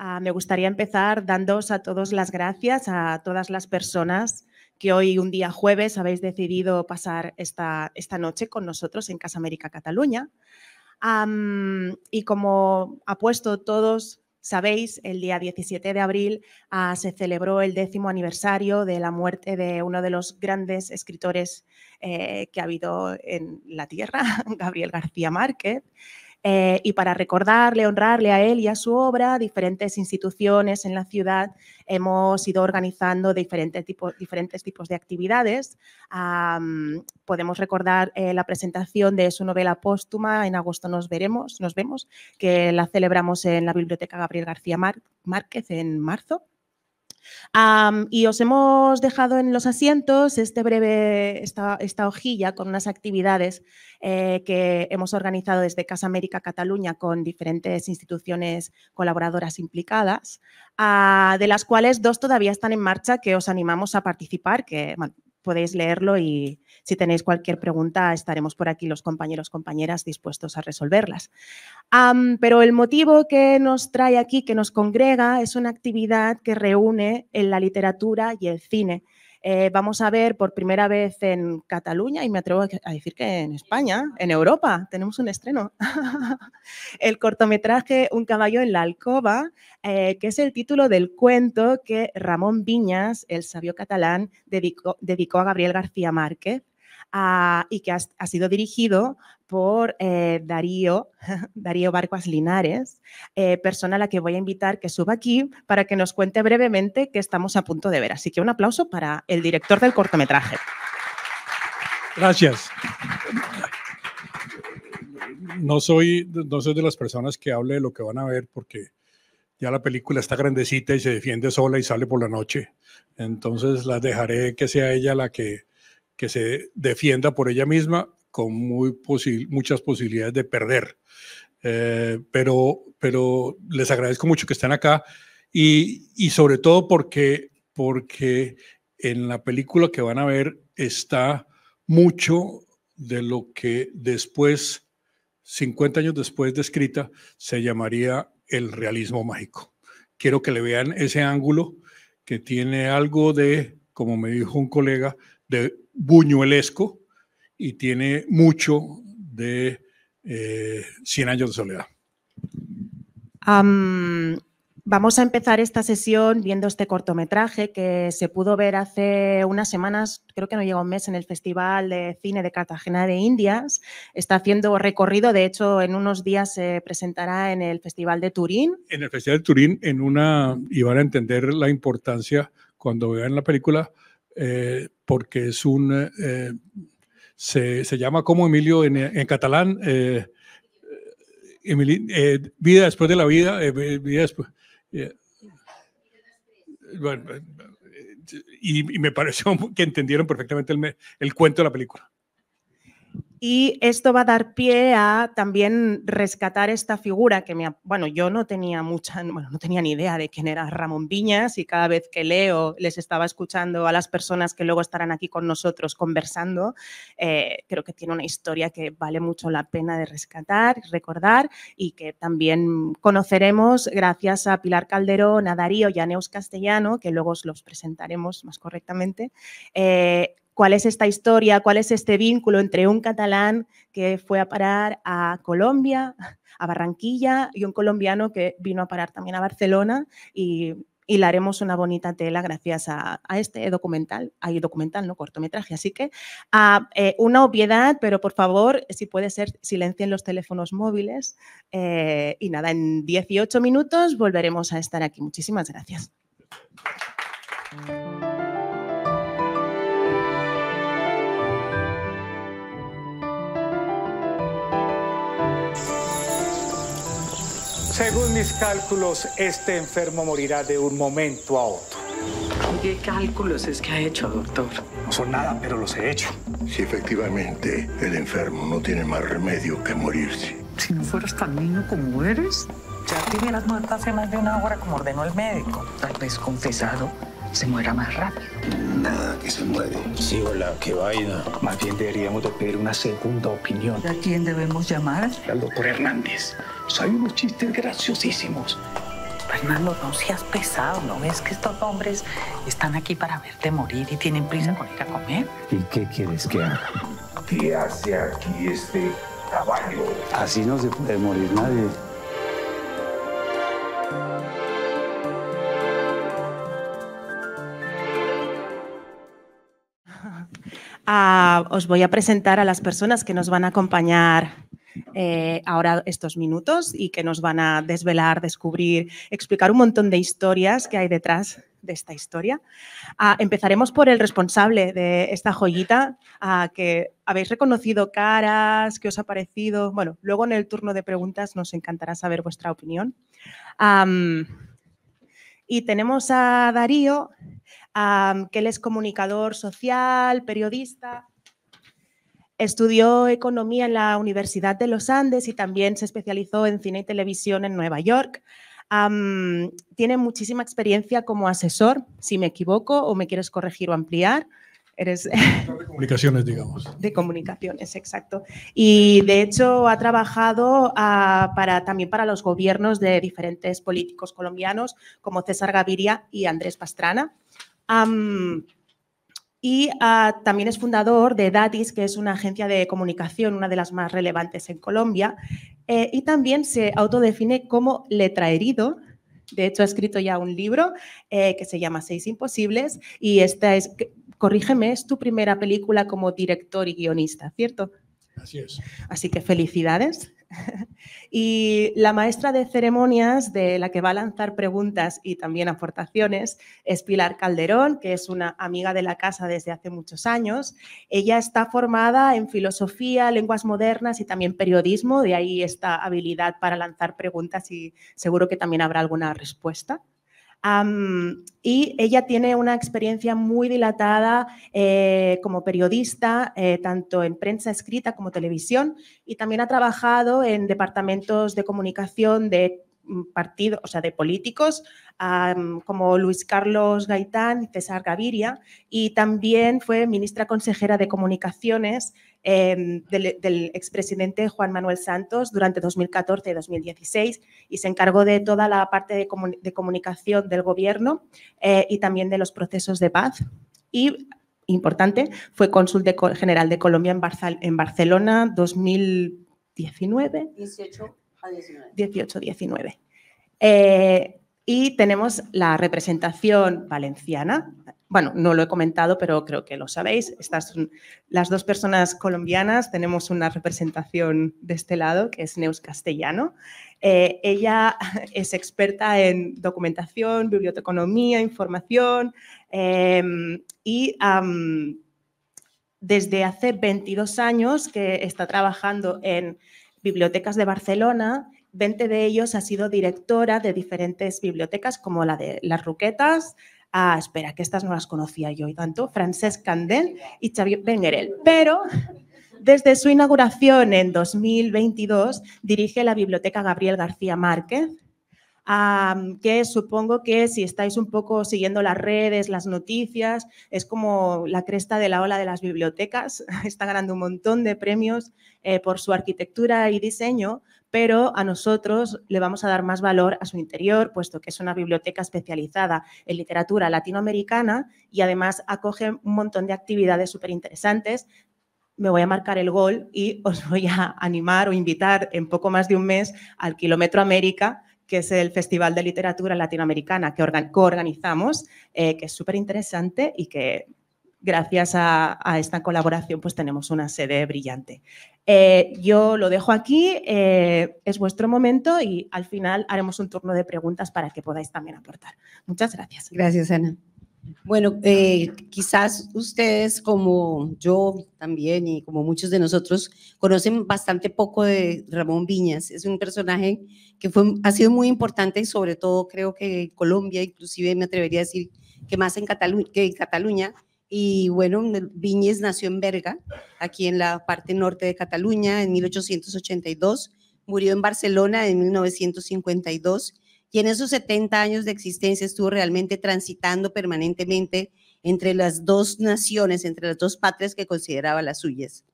Ah, me gustaría empezar dándos a todos las gracias a todas las personas que hoy, un día jueves, habéis decidido pasar esta, esta noche con nosotros en Casa América Cataluña. y como apuesto todos sabéis, el día 17 de abril ah, se celebró el décimo aniversario de la muerte de uno de los grandes escritores eh, que ha habido en la Tierra, Gabriel García Márquez. Eh, y para recordarle, honrarle a él y a su obra, diferentes instituciones en la ciudad hemos ido organizando diferentes, tipos, diferentes tipos de actividades. podemos recordar eh, la presentación de su novela póstuma, en agosto nos veremos, nos vemos, que la celebramos en la Biblioteca Gabriel García Márquez en marzo y os hemos dejado en los asientos este breve, esta, hojilla con unas actividades eh, que hemos organizado desde Casa América Cataluña con diferentes instituciones colaboradoras implicadas, ah, de las cuales dos todavía están en marcha que os animamos a participar, que podéis leerlo y si tenéis cualquier pregunta estaremos por aquí los compañeros, compañeras dispuestos a resolverlas. pero el motivo que nos trae aquí, que nos congrega, es una actividad que reúne en la literatura y el cine eh, vamos a ver por primera vez en Cataluña y me atrevo a decir que en España, en Europa, tenemos un estreno. el cortometraje Un caballo en la alcoba, eh, que es el título del cuento que Ramón Viñas, el sabio catalán, dedicó a Gabriel García Márquez y que ha, sido dirigido por eh, Darío, Darío Barcos Linares, eh, persona a la que voy a invitar que suba aquí para que nos cuente brevemente que estamos a punto de ver. Así que un aplauso para el director del cortometraje. Gracias. No soy, no soy de las personas que hable de lo que van a ver porque ya la película está grandecita y se defiende sola y sale por la noche. Entonces la dejaré que sea ella la que que se defienda por ella misma con muy muchas posibilidades de perder. Eh, pero, pero les agradezco mucho que estén acá y, y, sobre todo porque, porque en la película que van a ver está mucho de lo que después, 50 años después de escrita, se llamaría el realismo mágico. Quiero que le vean ese ángulo que tiene algo de, como me dijo un colega, de buñuelesco y tiene mucho de eh, Cien 100 años de soledad. vamos a empezar esta sesión viendo este cortometraje que se pudo ver hace unas semanas, creo que no llegó un mes, en el Festival de Cine de Cartagena de Indias. Está haciendo recorrido, de hecho, en unos días se presentará en el Festival de Turín. En el Festival de Turín, en una, y van a entender la importancia cuando vean la película, eh, porque es un, eh, eh, se, llama como Emilio en, catalán, vida después de la vida, después. y, me pareció que entendieron perfectamente el, el cuento de la película. Y esto va a dar pie a también rescatar esta figura que me, bueno, yo no tenía mucha, no tenía ni idea de quién era Ramón Viñas y cada vez que leo, les estaba escuchando a las personas que luego estarán aquí con nosotros conversando, eh, creo que tiene una historia que vale mucho la pena de rescatar, recordar y que también conoceremos gracias a Pilar Calderón, a Darío y a Neus Castellano, que luego os los presentaremos más correctamente, eh, cuál es esta historia, cuál es este vínculo entre un catalán que fue a parar a Colombia, a Barranquilla, y un colombiano que vino a parar también a Barcelona y le haremos una bonita tela gracias a, este documental, hay documental, no cortometraje, así que eh, una obviedad, pero por favor, si puede ser, silencien los teléfonos móviles eh, y nada, en 18 minutos volveremos a estar aquí. Muchísimas gracias. Según mis cálculos, este enfermo morirá de un momento a otro. ¿Qué cálculos es que ha hecho, doctor? No son nada, pero los he hecho. Si efectivamente el enfermo no tiene más remedio que morirse. Si no fueras tan niño como eres, ya te hubieras muerto hace más de una hora como ordenó el médico. Tal vez confesado se muera más rápido. Nada que se muere. Sí, hola, que vaina. Más bien deberíamos de pedir una segunda opinión. ¿A quién debemos llamar? Al doctor Hernández. Hay unos chistes graciosísimos. Fernando, no seas pesado, ¿no ves que estos hombres están aquí para verte morir y tienen prisa por ir a comer? ¿Y qué quieres que haga? ¿Qué hace aquí este caballo? Así no se puede morir nadie. os voy a presentar a las personas que nos van a acompañar eh, ahora estos minutos y que nos van a desvelar, descubrir, explicar un montón de historias que hay detrás de esta historia. Ah, empezaremos por el responsable de esta joyita, que habéis reconocido caras, que os ha parecido. Bueno, luego en el turno de preguntas nos encantará saber vuestra opinión. y tenemos a Darío, que él es comunicador social, periodista. Estudió economía en la Universidad de los Andes y también se especializó en cine y televisión en Nueva York. tiene muchísima experiencia como asesor, si me equivoco o me quieres corregir o ampliar. Eres de comunicaciones, digamos. De comunicaciones, exacto. Y de hecho ha trabajado ah, también para los gobiernos de diferentes políticos colombianos como César Gaviria y Andrés Pastrana y ah, también es fundador de Datis, que es una agencia de comunicación, una de las más relevantes en Colombia. Eh, y también se autodefine como letraherido. De hecho, ha escrito ya un libro eh, que se llama Seis Imposibles. Y esta es, corrígeme, es tu primera película como director y guionista, ¿cierto? Así es. Así que felicidades. y la maestra de ceremonias de la que va a lanzar preguntas y también aportaciones es Pilar Calderón, que es una amiga de la casa desde hace muchos años. Ella está formada en filosofía, lenguas modernas y también periodismo, de ahí esta habilidad para lanzar preguntas y seguro que también habrá alguna respuesta y ella tiene una experiencia muy dilatada eh, como periodista, eh, tanto en prensa escrita como televisión, y también ha trabajado en departamentos de comunicación de Mm, partido, o sea, de políticos como Luis Carlos Gaitán, y César Gaviria, y también fue ministra consejera de Comunicaciones em, del, expresidente Juan Manuel Santos durante 2014 2016 y se encargó de toda la parte de, comunicación del gobierno eh, y también de los procesos de paz. Y importante, fue cónsul general de Colombia en, en Barcelona 2019. 18. 18, 19. Eh, y tenemos la representación valenciana. Bueno, no lo he comentado, pero creo que lo sabéis. Estas son las dos personas colombianas. Tenemos una representación de este lado, que es Neus Castellano. Eh, ella es experta en documentación, biblioteconomía, información em, y desde hace 22 años que está trabajando en bibliotecas de Barcelona, 20 de ellos ha sido directora de diferentes bibliotecas como la de Las Ruquetas, a ah, espera, que estas no las conocía yo y tanto, Francesc Candel y Xavier Benguerel, pero desde su inauguración en 2022 dirige la Biblioteca Gabriel García Márquez, que supongo que si estáis un poco siguiendo las redes, las noticias, es como la cresta de la ola de las bibliotecas, está ganando un montón de premios eh, por su arquitectura y diseño, pero a nosotros le vamos a dar más valor a su interior, puesto que es una biblioteca especializada en literatura latinoamericana y además acoge un montón de actividades súper interesantes. Me voy a marcar el gol y os voy a animar o invitar en poco más de un mes al Kilómetro América, que es el Festival de Literatura Latinoamericana que coorganizamos, eh, que es súper interesante y que gracias a, esta colaboración pues tenemos una sede brillante. Eh, yo lo dejo aquí, eh, es vuestro momento y al final haremos un turno de preguntas para que podáis también aportar. Muchas gracias. Gracias, Ana. Bueno, eh, quizás ustedes como yo también y como muchos de nosotros conocen bastante poco de Ramón Viñas. Es un personaje que fue, ha sido muy importante sobre todo creo que en Colombia, inclusive me atrevería a decir que más en, en Cataluña. Y bueno, Viñas nació en Berga, aquí en la parte norte de Cataluña, en 1882. Murió en Barcelona en 1952 y en esos 70 años de existencia estuvo realmente transitando permanentemente entre las dos naciones, entre las dos patrias que consideraba las suyas,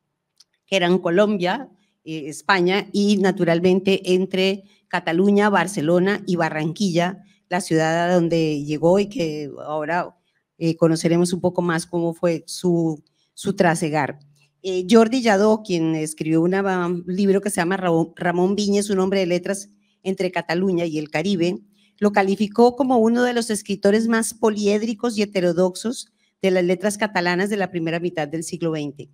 que eran Colombia, eh, España y naturalmente entre Cataluña, Barcelona y Barranquilla, la ciudad a donde llegó y que ahora eh, conoceremos un poco más cómo fue su, su trasegar. Eh, Jordi Yadó, quien escribió un libro que se llama Ramón Viñez, un hombre de letras, entre Cataluña y el Caribe, lo calificó como uno de los escritores más poliédricos y heterodoxos de las letras catalanas de la primera mitad del siglo XX.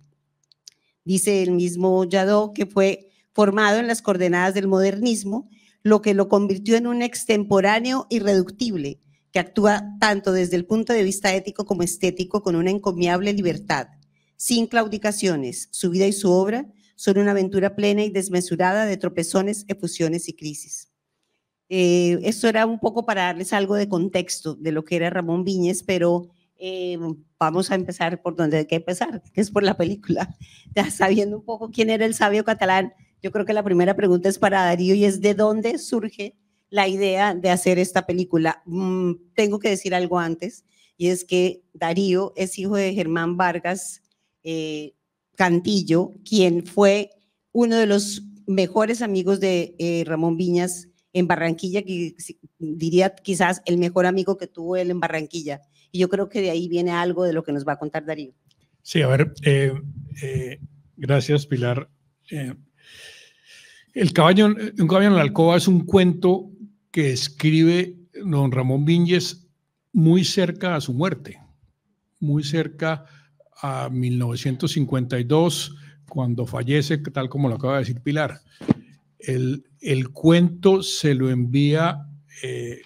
Dice el mismo Yadó que fue formado en las coordenadas del modernismo, lo que lo convirtió en un extemporáneo irreductible que actúa tanto desde el punto de vista ético como estético con una encomiable libertad, sin claudicaciones. Su vida y su obra son una aventura plena y desmesurada de tropezones, efusiones y crisis. Eh, esto era un poco para darles algo de contexto de lo que era Ramón Viñez, pero eh, vamos a empezar por donde hay que empezar, que es por la película. Ya sabiendo un poco quién era el sabio catalán, yo creo que la primera pregunta es para Darío y es de dónde surge la idea de hacer esta película. Mm, tengo que decir algo antes, y es que Darío es hijo de Germán Vargas, eh, Cantillo, quien fue uno de los mejores amigos de eh, Ramón Viñas en Barranquilla, que diría quizás el mejor amigo que tuvo él en Barranquilla. Y yo creo que de ahí viene algo de lo que nos va a contar Darío. Sí, a ver, eh, eh, gracias Pilar. el caballo, un caballo en la alcoba es un cuento que escribe don Ramón Viñas muy cerca a su muerte, muy cerca a 1952, cuando fallece, tal como lo acaba de decir Pilar. El, el cuento se lo envía eh,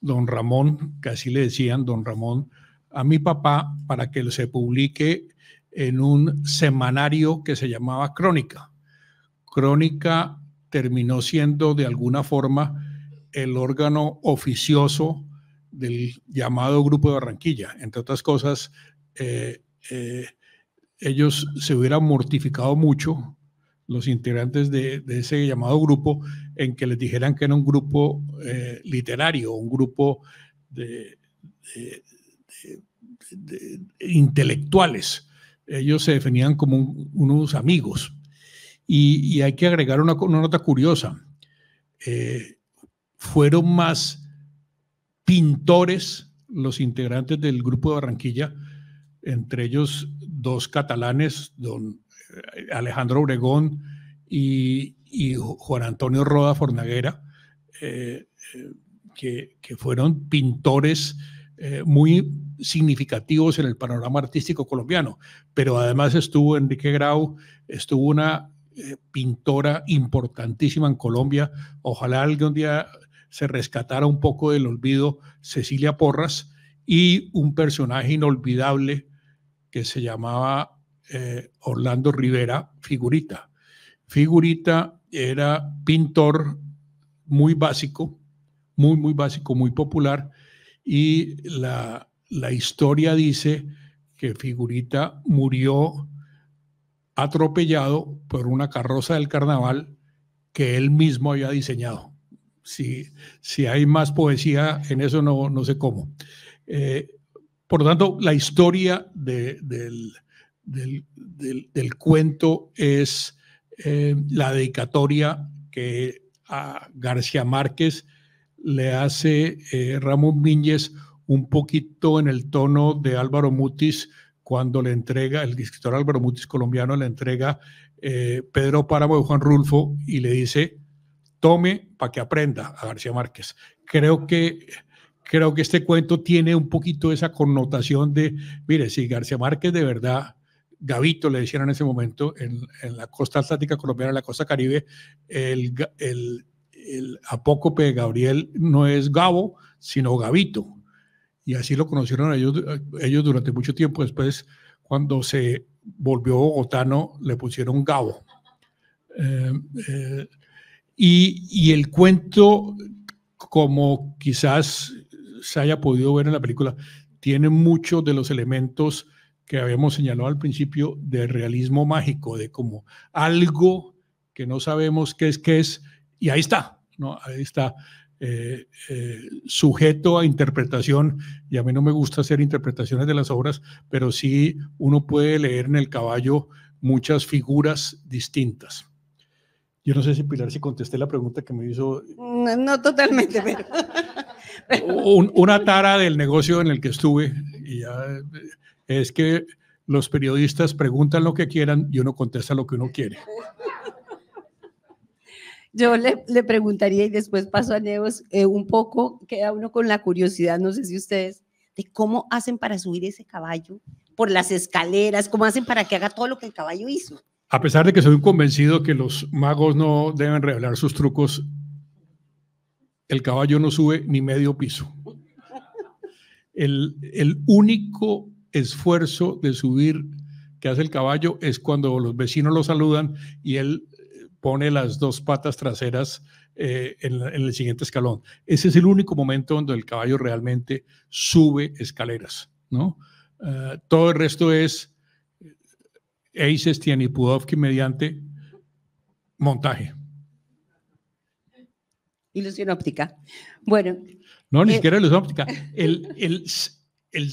don Ramón, que así le decían, don Ramón, a mi papá para que se publique en un semanario que se llamaba Crónica. Crónica terminó siendo de alguna forma el órgano oficioso del llamado Grupo de Barranquilla. Entre otras cosas, eh, eh, ellos se hubieran mortificado mucho, los integrantes de, ese llamado grupo, en que les dijeran que era un grupo eh, literario, un grupo de, intelectuales. Ellos se definían como unos amigos. Y, hay que agregar una, nota curiosa. Eh, fueron más pintores los integrantes del grupo de Barranquilla entre ellos dos catalanes, don eh, Alejandro Obregón y, Juan Antonio Roda Fornaguera, eh, eh, que, fueron pintores muy significativos en el panorama artístico colombiano. Pero además estuvo Enrique Grau, estuvo una pintora importantísima en Colombia. Ojalá algún día se rescatara un poco del olvido Cecilia Porras y un personaje inolvidable que se llamaba eh, Orlando Rivera Figurita. Figurita era pintor muy básico, muy, muy básico, muy popular, y la, la historia dice que Figurita murió atropellado por una carroza del carnaval que él mismo había diseñado. Si, si hay más poesía en eso, no, no sé cómo. Eh, por lo tanto, la historia del, del, cuento es eh, la dedicatoria que a García Márquez le hace eh, Ramón Míñez un poquito en el tono de Álvaro Mutis cuando le entrega, el escritor Álvaro Mutis colombiano le entrega eh, Pedro Páramo de Juan Rulfo y le dice, tome para que aprenda a García Márquez. Creo que creo que este cuento tiene un poquito esa connotación de, mire, si García Márquez de verdad, Gavito le decían en ese momento, en, la costa atlántica colombiana, en la costa caribe, el, apócope de Gabriel no es Gabo, sino Gavito. Y así lo conocieron ellos, ellos durante mucho tiempo. Después, cuando se volvió bogotano, le pusieron Gabo. Eh, eh, y, y, el cuento, como quizás se haya podido ver en la película, tiene muchos de los elementos que habíamos señalado al principio de realismo mágico, de como algo que no sabemos qué es, qué es, y ahí está, ¿no? Ahí está. Eh, eh, sujeto a interpretación, y a mí no me gusta hacer interpretaciones de las obras, pero sí uno puede leer en el caballo muchas figuras distintas. Yo no sé si Pilar, si contesté la pregunta que me hizo. no totalmente, pero una tara del negocio en el que estuve eh, es que los periodistas preguntan lo que quieran y uno contesta lo que uno quiere. Yo le, preguntaría y después paso a Neos eh, un poco, queda uno con la curiosidad, no sé si ustedes, de cómo hacen para subir ese caballo por las escaleras, cómo hacen para que haga todo lo que el caballo hizo. A pesar de que soy un convencido que los magos no deben revelar sus trucos, el caballo no sube ni medio piso. El, único esfuerzo de subir que hace el caballo es cuando los vecinos lo saludan y él eh, pone las dos patas traseras eh, en, el siguiente escalón. Ese es el único momento donde el caballo realmente sube escaleras, ¿no? Eh, todo el resto es tiene y Pudovkin mediante montaje. Ilusión óptica. Bueno. No, ni eh, siquiera ilusión óptica.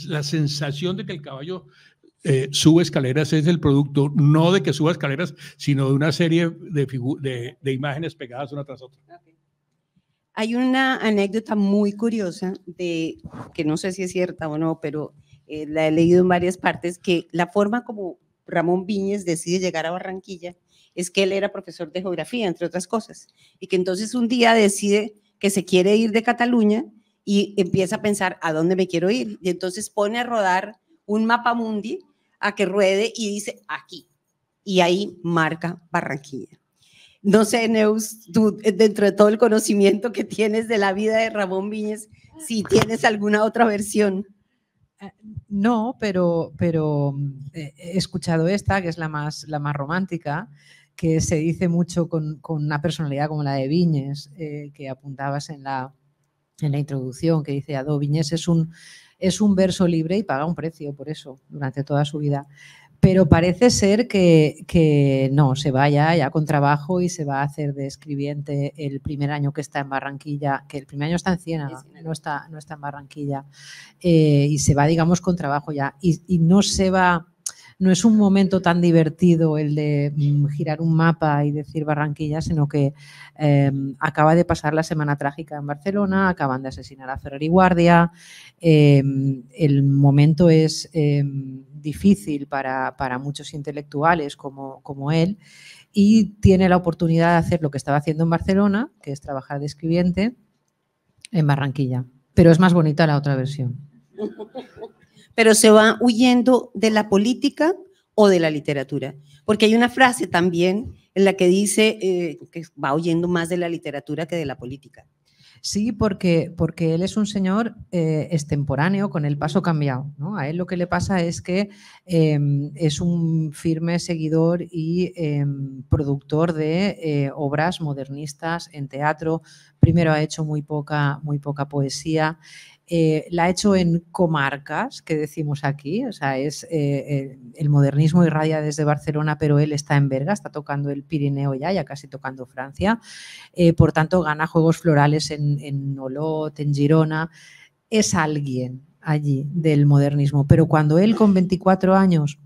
la sensación de que el caballo eh, sube escaleras es el producto no de que suba escaleras, sino de una serie de, de, imágenes pegadas una tras otra. Hay una anécdota muy curiosa de que no sé si es cierta o no, pero eh, la he leído en varias partes, que la forma como Ramón Viñez decide llegar a Barranquilla es que él era profesor de geografía, entre otras cosas, y que entonces un día decide que se quiere ir de Cataluña y empieza a pensar a dónde me quiero ir. Y entonces pone a rodar un mapa mundi a que ruede y dice aquí. Y ahí marca Barranquilla. No sé, Neus, tú, eh, dentro de todo el conocimiento que tienes de la vida de Ramón Viñez, si tienes alguna otra versión. Eh, no, pero, pero mm, he escuchado esta, que es la más romántica que se dice mucho con, una personalidad como la de Viñes, eh, que apuntabas en la, en la introducción, que dice Ado Viñes es un, es un verso libre y paga un precio por eso durante toda su vida. Pero parece ser que, no, se va ya con trabajo y se va a hacer de escribiente el primer año que está en Barranquilla, que el primer año está en Ciénaga, no está, no está en Barranquilla, eh, y se va, digamos, con trabajo ya. Y, y no se va no es un momento tan divertido el de mm, girar un mapa y decir Barranquilla, sino que em, acaba de pasar la semana trágica en Barcelona, acaban de asesinar a Ferrari Guardia, em, el momento es em, difícil para, muchos intelectuales como, como él y tiene la oportunidad de hacer lo que estaba haciendo en Barcelona, que es trabajar de escribiente en Barranquilla. Pero es más bonita la otra versión. pero se va huyendo de la política o de la literatura. Porque hay una frase también en la que dice eh, que va huyendo más de la literatura que de la política. Sí, porque, porque él es un señor eh, extemporáneo, con el paso cambiado. ¿no? A él lo que le pasa es que em, es un firme seguidor y em, productor de eh, obras modernistas en teatro. Primero ha hecho muy poca, muy poca poesía. Eh, la ha hecho en comarcas, que decimos aquí, o sea, es eh, eh, el modernismo irradia desde Barcelona, pero él está en Berga, está tocando el Pirineo ya, ya casi tocando Francia, por tanto gana juegos florales en, Olot, en Girona, es alguien allí del modernismo, pero cuando él con 24 años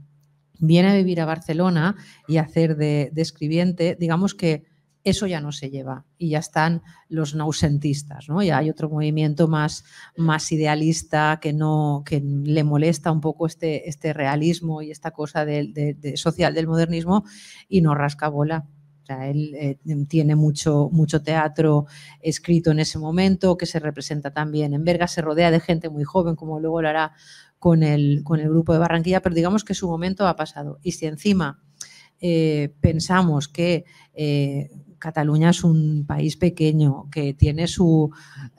viene a vivir a Barcelona y hacer de escribiente, digamos que eso ya no se lleva y ya están los nausentistas, ¿no? Ya hay otro movimiento más, más idealista que no que le molesta un poco este, este realismo y esta cosa social del modernismo y no rasca bola. él eh, tiene mucho, mucho teatro escrito en ese momento que se representa también en Verga, se rodea de gente muy joven, como luego lo hará con el, con el grupo de Barranquilla, pero digamos que su momento ha pasado. Y si encima eh, pensamos que eh, Cataluña es un país pequeño que tiene su,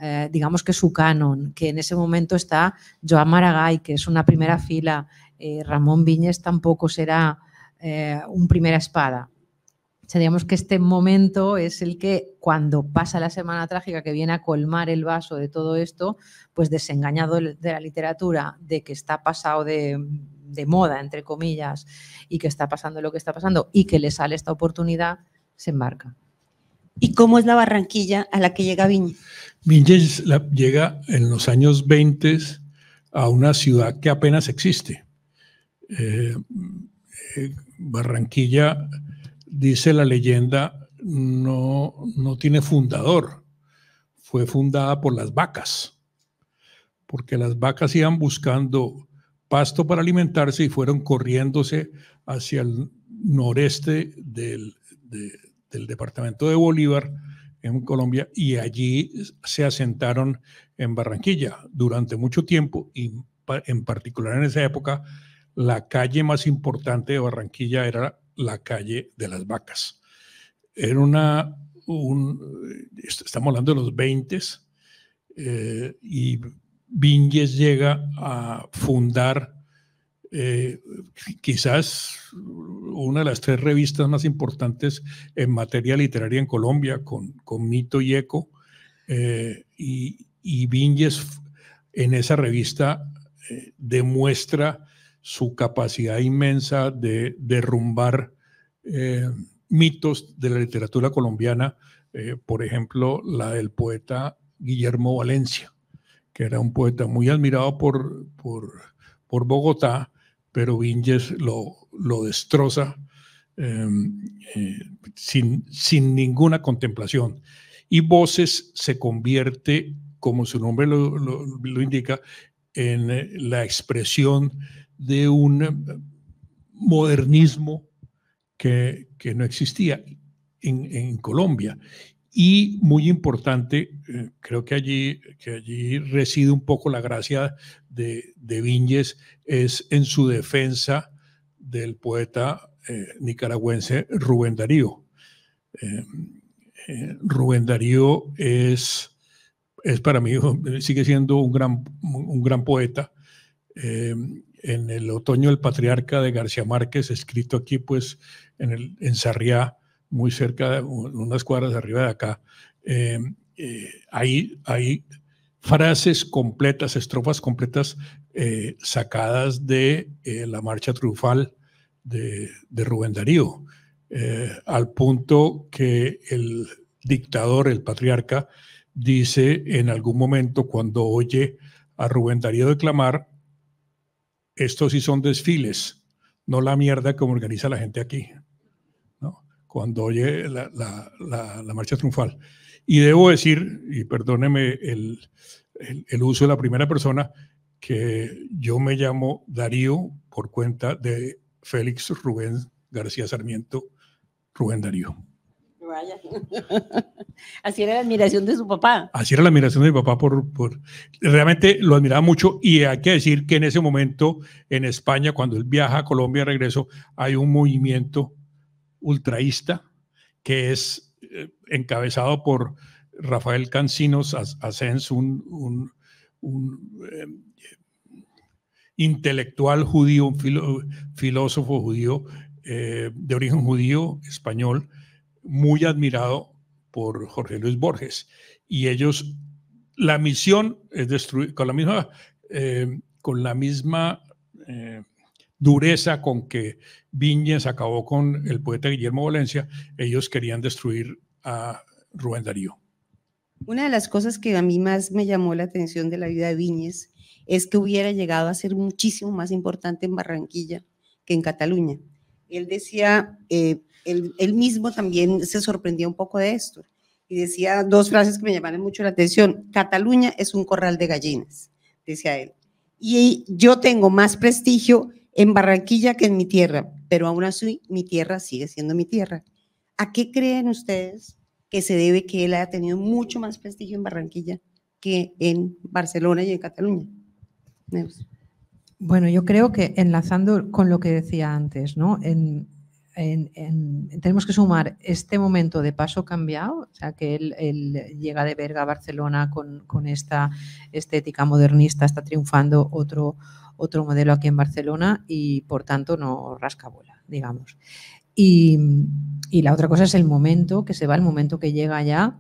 eh, digamos que su canon, que en ese momento está Joan Maragall, que es una primera fila, eh, Ramón Viñez tampoco será eh, un primera espada. O que este momento es el que cuando pasa la semana trágica que viene a colmar el vaso de todo esto, pues desengañado de la literatura, de que está pasado de, de moda, entre comillas, y que está pasando lo que está pasando y que le sale esta oportunidad, se embarca. ¿Y cómo es la Barranquilla a la que llega Viñez? Viñez llega en los años 20 a una ciudad que apenas existe. Eh, eh, Barranquilla, dice la leyenda, no, no tiene fundador. Fue fundada por las vacas, porque las vacas iban buscando pasto para alimentarse y fueron corriéndose hacia el noreste del, del departamento de Bolívar en Colombia y allí se asentaron en Barranquilla durante mucho tiempo y en particular en esa época la calle más importante de Barranquilla era la calle de las vacas. Era una, estamos hablando de los 20 eh, y Víñez llega a fundar eh, quizás una de las tres revistas más importantes en materia literaria en Colombia, con, Mito y Eco. Eh, y, y en esa revista eh, demuestra su capacidad inmensa de derrumbar mitos de la literatura colombiana, por ejemplo, la del poeta Guillermo Valencia, que era un poeta muy admirado por, por Bogotá, pero Vinges lo, lo destroza em, eh, sin, sin, ninguna contemplación. Y Voces se convierte, como su nombre lo, indica, en eh, la expresión de un modernismo que, no existía en, en Colombia y muy importante, eh, creo que allí, que allí reside un poco la gracia de, de Viñez, es en su defensa del poeta eh, nicaragüense Rubén Darío. Eh, Rubén Darío es, es para mí, sigue siendo un gran, un gran poeta. en el otoño el patriarca de García Márquez, escrito aquí pues en, el, en Sarriá, muy cerca, unas cuadras arriba de acá, hay, eh, eh, frases completas, estrofas completas eh, sacadas de la marcha triunfal de, Rubén Darío, al punto que el dictador, el patriarca, dice en algún momento cuando oye a Rubén Darío declamar, estos sí son desfiles, no la mierda como organiza la gente aquí cuando oye la, la, la, marcha triunfal. Y debo decir, y perdóneme el, el, uso de la primera persona, que yo me llamo Darío por cuenta de Félix Rubén García Sarmiento, Rubén Darío. Vaya. Así era la admiración de su papá. Así era la admiración de mi papá por, por... Realmente lo admiraba mucho y hay que decir que en ese momento en España, cuando él viaja a Colombia de regreso, hay un movimiento ultraísta, que es eh, encabezado por Rafael Cancinos Asens, un, eh, intelectual judío, un filósofo judío eh, de origen judío español, muy admirado por Jorge Luis Borges. Y ellos, la misión es destruir, con la misma, con la misma dureza con que Viñez acabó con el poeta Guillermo Valencia, ellos querían destruir a Rubén Darío. Una de las cosas que a mí más me llamó la atención de la vida de Viñez es que hubiera llegado a ser muchísimo más importante en Barranquilla que en Cataluña. Él decía, eh, él, mismo también se sorprendía un poco de esto y decía dos frases que me llamaron mucho la atención. Cataluña es un corral de gallinas, decía él. Y yo tengo más prestigio en Barranquilla que en mi tierra, pero aún así mi tierra sigue siendo mi tierra. ¿A qué creen ustedes que se debe que él haya tenido mucho más prestigio en Barranquilla que en Barcelona y en Cataluña? Bueno, yo creo que enlazando con lo que decía antes, ¿no? tenemos que sumar este momento de paso cambiado, o sea, que él, llega de verga a Barcelona con, esta estética modernista, está triunfando otro, otro modelo aquí en Barcelona y por tanto no rasca bola, digamos. Y, la otra cosa es el momento que se va, el momento que llega ya,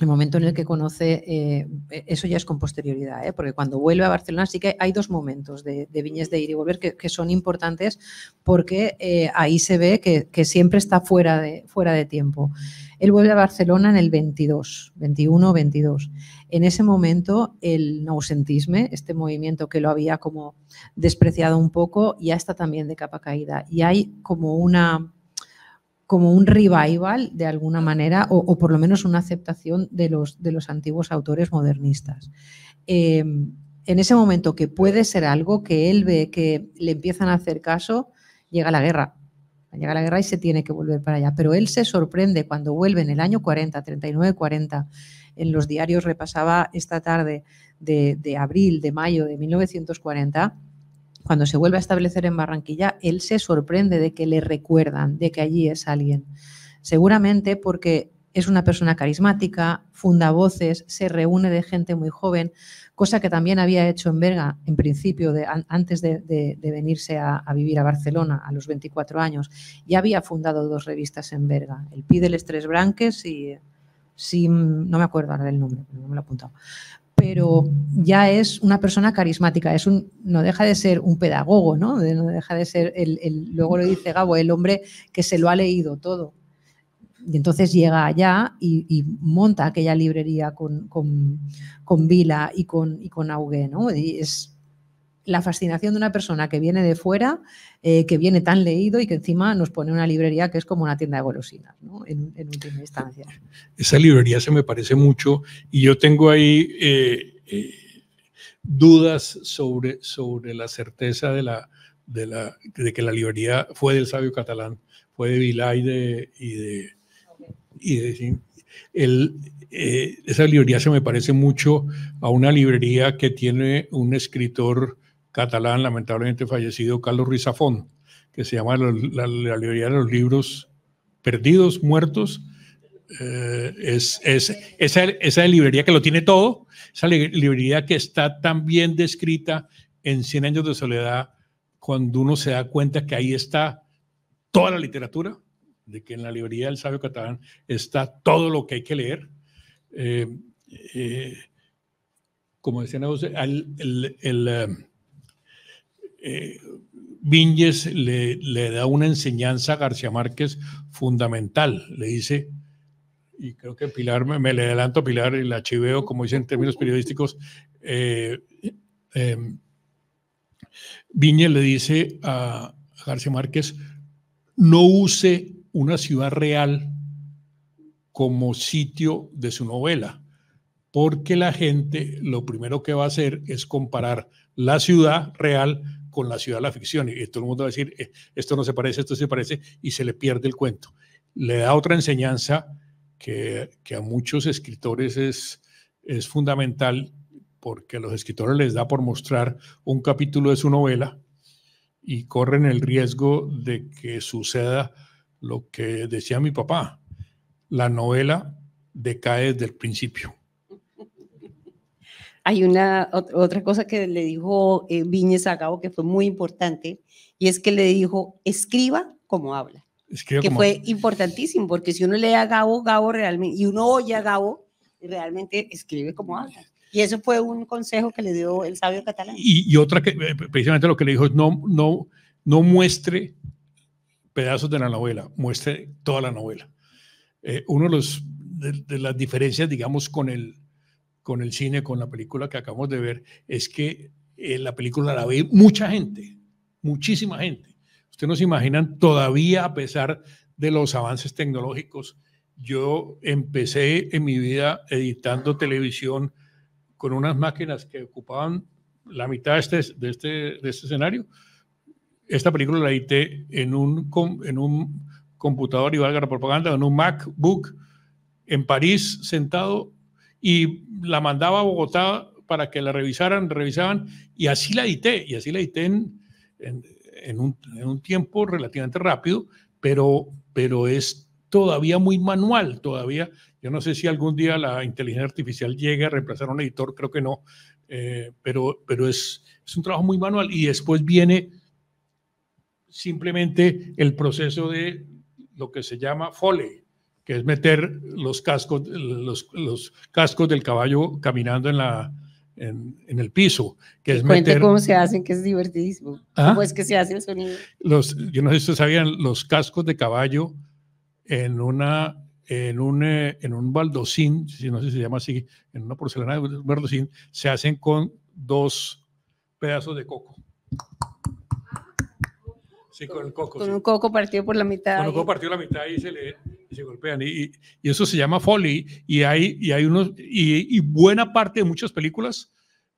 el momento en el que conoce, eh, eso ya es con posterioridad, ¿eh? porque cuando vuelve a Barcelona sí que hay dos momentos de, de Viñes de ir y volver que, son importantes porque eh, ahí se ve que, siempre está fuera de, fuera de tiempo. Él vuelve a Barcelona en el 22, 21, 22. En ese momento, el ausentisme este movimiento que lo había como despreciado un poco, ya está también de capa caída. Y hay como una como un revival de alguna manera, o, por lo menos una aceptación de los, de los antiguos autores modernistas. Em, en ese momento que puede ser algo que él ve que le empiezan a hacer caso, llega la guerra llega la guerra y se tiene que volver para allá. Pero él se sorprende cuando vuelve en el año 40, 39, 40, en los diarios repasaba esta tarde de, de abril, de mayo de 1940, cuando se vuelve a establecer en Barranquilla, él se sorprende de que le recuerdan, de que allí es alguien. Seguramente porque es una persona carismática, funda voces, se reúne de gente muy joven, cosa que también había hecho en Berga en principio, antes de, venirse a, vivir a Barcelona a los 24 años. Ya había fundado dos revistas en Berga, el Pide de Tres Branques y... no me acuerdo ahora del nombre, no me lo he apuntado pero ya es una persona carismática, es un, no deja de ser un pedagogo, ¿no? No deja de ser, el, luego lo dice Gabo, el hombre que se lo ha leído todo. Y entonces llega allá y, monta aquella librería con, Vila y con, y con ¿no? es la fascinación de una persona que viene de fuera, eh, que viene tan leído y que encima nos pone una librería que es como una tienda de golosinas, ¿no? en, última instancia. Esa librería se me parece mucho y yo tengo ahí eh, eh, dudas sobre, sobre la certeza de, la, la, de que la librería fue del sabio catalán, fue de Vila y de y el, eh, esa librería se me parece mucho a una librería que tiene un escritor catalán, lamentablemente fallecido, Carlos Rizafón, que se llama la, librería de los libros perdidos, muertos. Eh, es, esa, esa, librería que lo tiene todo, esa librería que está tan bien descrita en 100 años de soledad, cuando uno se da cuenta que ahí está toda la literatura, de que en la librería del sabio catalán está todo lo que hay que leer. Eh, eh, como decían el, el, eh, Viñez le, da una enseñanza a García Márquez fundamental. Le dice, y creo que Pilar, me, le adelanto a Pilar y la como dicen en términos periodísticos, eh, le dice a García Márquez, no use una ciudad real como sitio de su novela, porque la gente lo primero que va a hacer es comparar la ciudad real con la ciudad de la ficción. Y todo el mundo va a decir, eh, esto no se parece, esto se parece, y se le pierde el cuento. Le da otra enseñanza que, a muchos escritores es, es fundamental porque a los escritores les da por mostrar un capítulo de su novela y corren el riesgo de que suceda lo que decía mi papá, la novela decae desde el principio. Hay una otra cosa que le dijo Viñes eh, Viñez a Gabo que fue muy importante y es que le dijo escriba como habla. que fue importantísimo porque si uno lee a Gabo, Gabo realmente y uno oye a Gabo, realmente escribe como habla. Y eso fue un consejo que le dio el sabio catalán. Y, otra que eh, precisamente lo que le dijo es no no no muestre pedazos de la novela, muestre toda la novela. Eh, uno de, los, de, las diferencias, digamos, con el, con el cine, con la película que acabamos de ver, es que en eh, la película la ve mucha gente, muchísima gente. Ustedes no se imaginan, todavía a pesar de los avances tecnológicos, yo empecé en mi vida editando televisión con unas máquinas que ocupaban la mitad de este, de este, de este escenario esta película la edité en un, en un computador y valga la propaganda, en un MacBook en París sentado y la mandaba a Bogotá para que la revisaran, revisaban y así la edité, y así la edité en, en, un, en un, tiempo relativamente rápido, pero, pero es todavía muy manual, todavía. Yo no sé si algún día la inteligencia artificial llegue a reemplazar a un editor, creo que no, eh, pero, pero es, es un trabajo muy manual y después viene simplemente el proceso de lo que se llama foley, que es meter los cascos, los, cascos del caballo caminando en la, en, el piso, que es meter... cómo se hacen, que es divertidísimo. ¿Ah? que se hace el sonido? Los, yo no sé si ustedes sabían, los cascos de caballo en una... En un, eh, en un baldocín, no sé si se llama así, en una porcelana de baldocín, se hacen con dos pedazos de coco con, el coco. un coco partido por la mitad. Con un coco partido por la mitad y se, le, se golpean. Y, y, eso se llama foley. Y hay, y hay unos. Y, y buena parte de muchas películas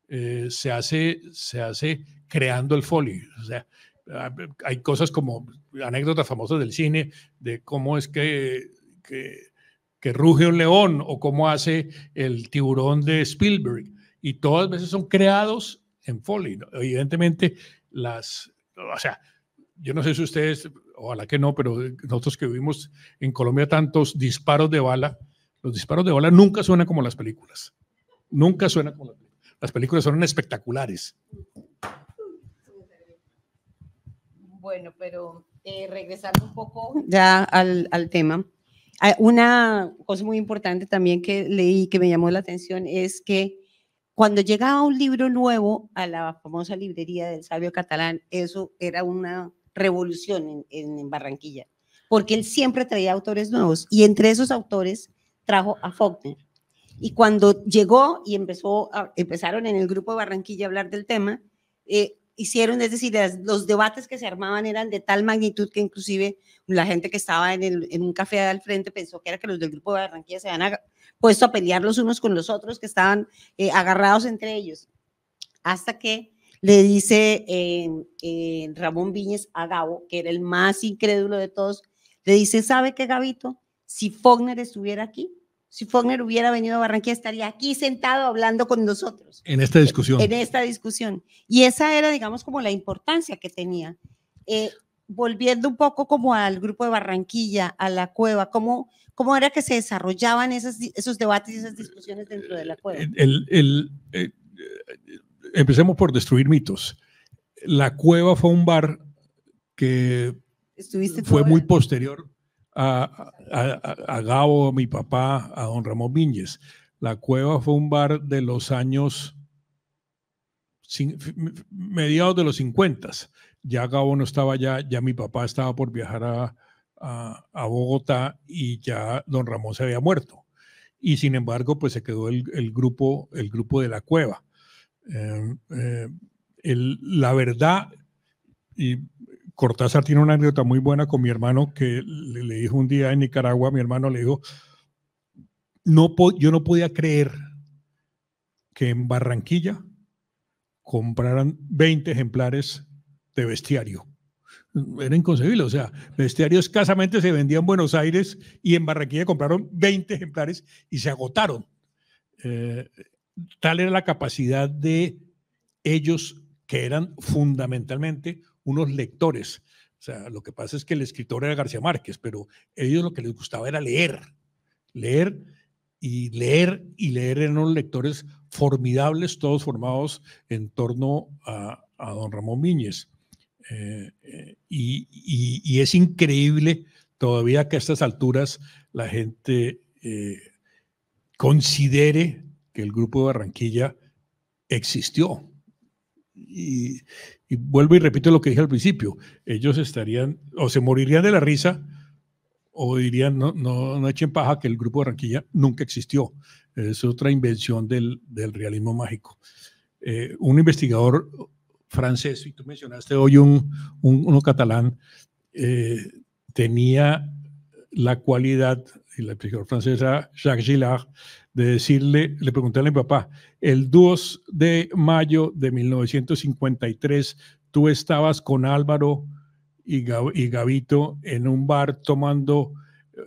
eh, se, hace, se hace creando el folly O sea, ah, hay cosas como anécdotas famosas del cine de cómo es que, que, que ruge un león o cómo hace el tiburón de Spielberg. Y todas veces son creados en foley. Evidentemente, las. O sea, yo no sé si ustedes, ojalá que no, pero nosotros que vivimos en Colombia tantos disparos de bala, los disparos de bala nunca suenan como las películas. Nunca suenan como las películas. Las películas son espectaculares. Bueno, pero eh, regresando un poco ya al, al tema. Una cosa muy importante también que leí que me llamó la atención es que cuando llegaba un libro nuevo a la famosa librería del sabio catalán, eso era una revolución en, Barranquilla, porque él siempre traía autores nuevos y entre esos autores trajo a Faulkner. Y cuando llegó y empezó empezaron en el grupo de Barranquilla a hablar del tema, eh, hicieron, es decir, los debates que se armaban eran de tal magnitud que inclusive la gente que estaba en, un café al frente pensó que era que los del grupo de Barranquilla se habían puesto a pelear los unos con los otros, que estaban eh, agarrados entre ellos. Hasta que le dice eh, eh, Ramón Viñez a Gabo, que era el más incrédulo de todos, le dice, ¿sabe qué, Gabito? Si Fogner estuviera aquí, si Fogner hubiera venido a Barranquilla, estaría aquí sentado hablando con nosotros. En esta discusión. En esta discusión. Y esa era, digamos, como la importancia que tenía. Eh, volviendo un poco como al grupo de Barranquilla, a la cueva, ¿cómo, cómo era que se desarrollaban esos, esos debates y esas discusiones dentro de la cueva? el, empecemos por destruir mitos. La cueva fue un bar que fue muy posterior a, a, Gabo, a mi papá, a don Ramón Viñez. La cueva fue un bar de los años mediados de los 50. Ya Gabo no estaba ya, ya mi papá estaba por viajar a, Bogotá y ya don Ramón se había muerto. Y sin embargo, pues se quedó el, grupo, el grupo de la cueva. Em, eh, la verdad, y Cortázar tiene una anécdota muy buena con mi hermano que le, dijo un día en Nicaragua, mi hermano le dijo, no yo no podía creer que en Barranquilla compraran 20 ejemplares de bestiario. Era inconcebible, o sea, bestiario escasamente se vendía en Buenos Aires y en Barranquilla compraron 20 ejemplares y se agotaron. Eh, tal era la capacidad de ellos que eran fundamentalmente unos lectores. O sea, lo que pasa es que el escritor era García Márquez, pero ellos lo que les gustaba era leer, leer y leer y leer eran unos lectores formidables, todos formados en torno a, don Ramón Miñez. Eh, eh, y, es increíble todavía que a estas alturas la gente eh, considere el Grupo de Barranquilla existió. Y, vuelvo y repito lo que dije al principio, ellos estarían o se morirían de la risa o dirían, no, no, no echen paja que el Grupo de Barranquilla nunca existió. Es otra invención del, realismo mágico. Eh, un investigador francés, y tú mencionaste hoy un, un uno catalán, eh, tenía la cualidad, y la investigador francesa Jacques Gillard de decirle, le pregunté a mi papá, el 2 de mayo de 1953, tú estabas con Álvaro y, Gavito en un bar tomando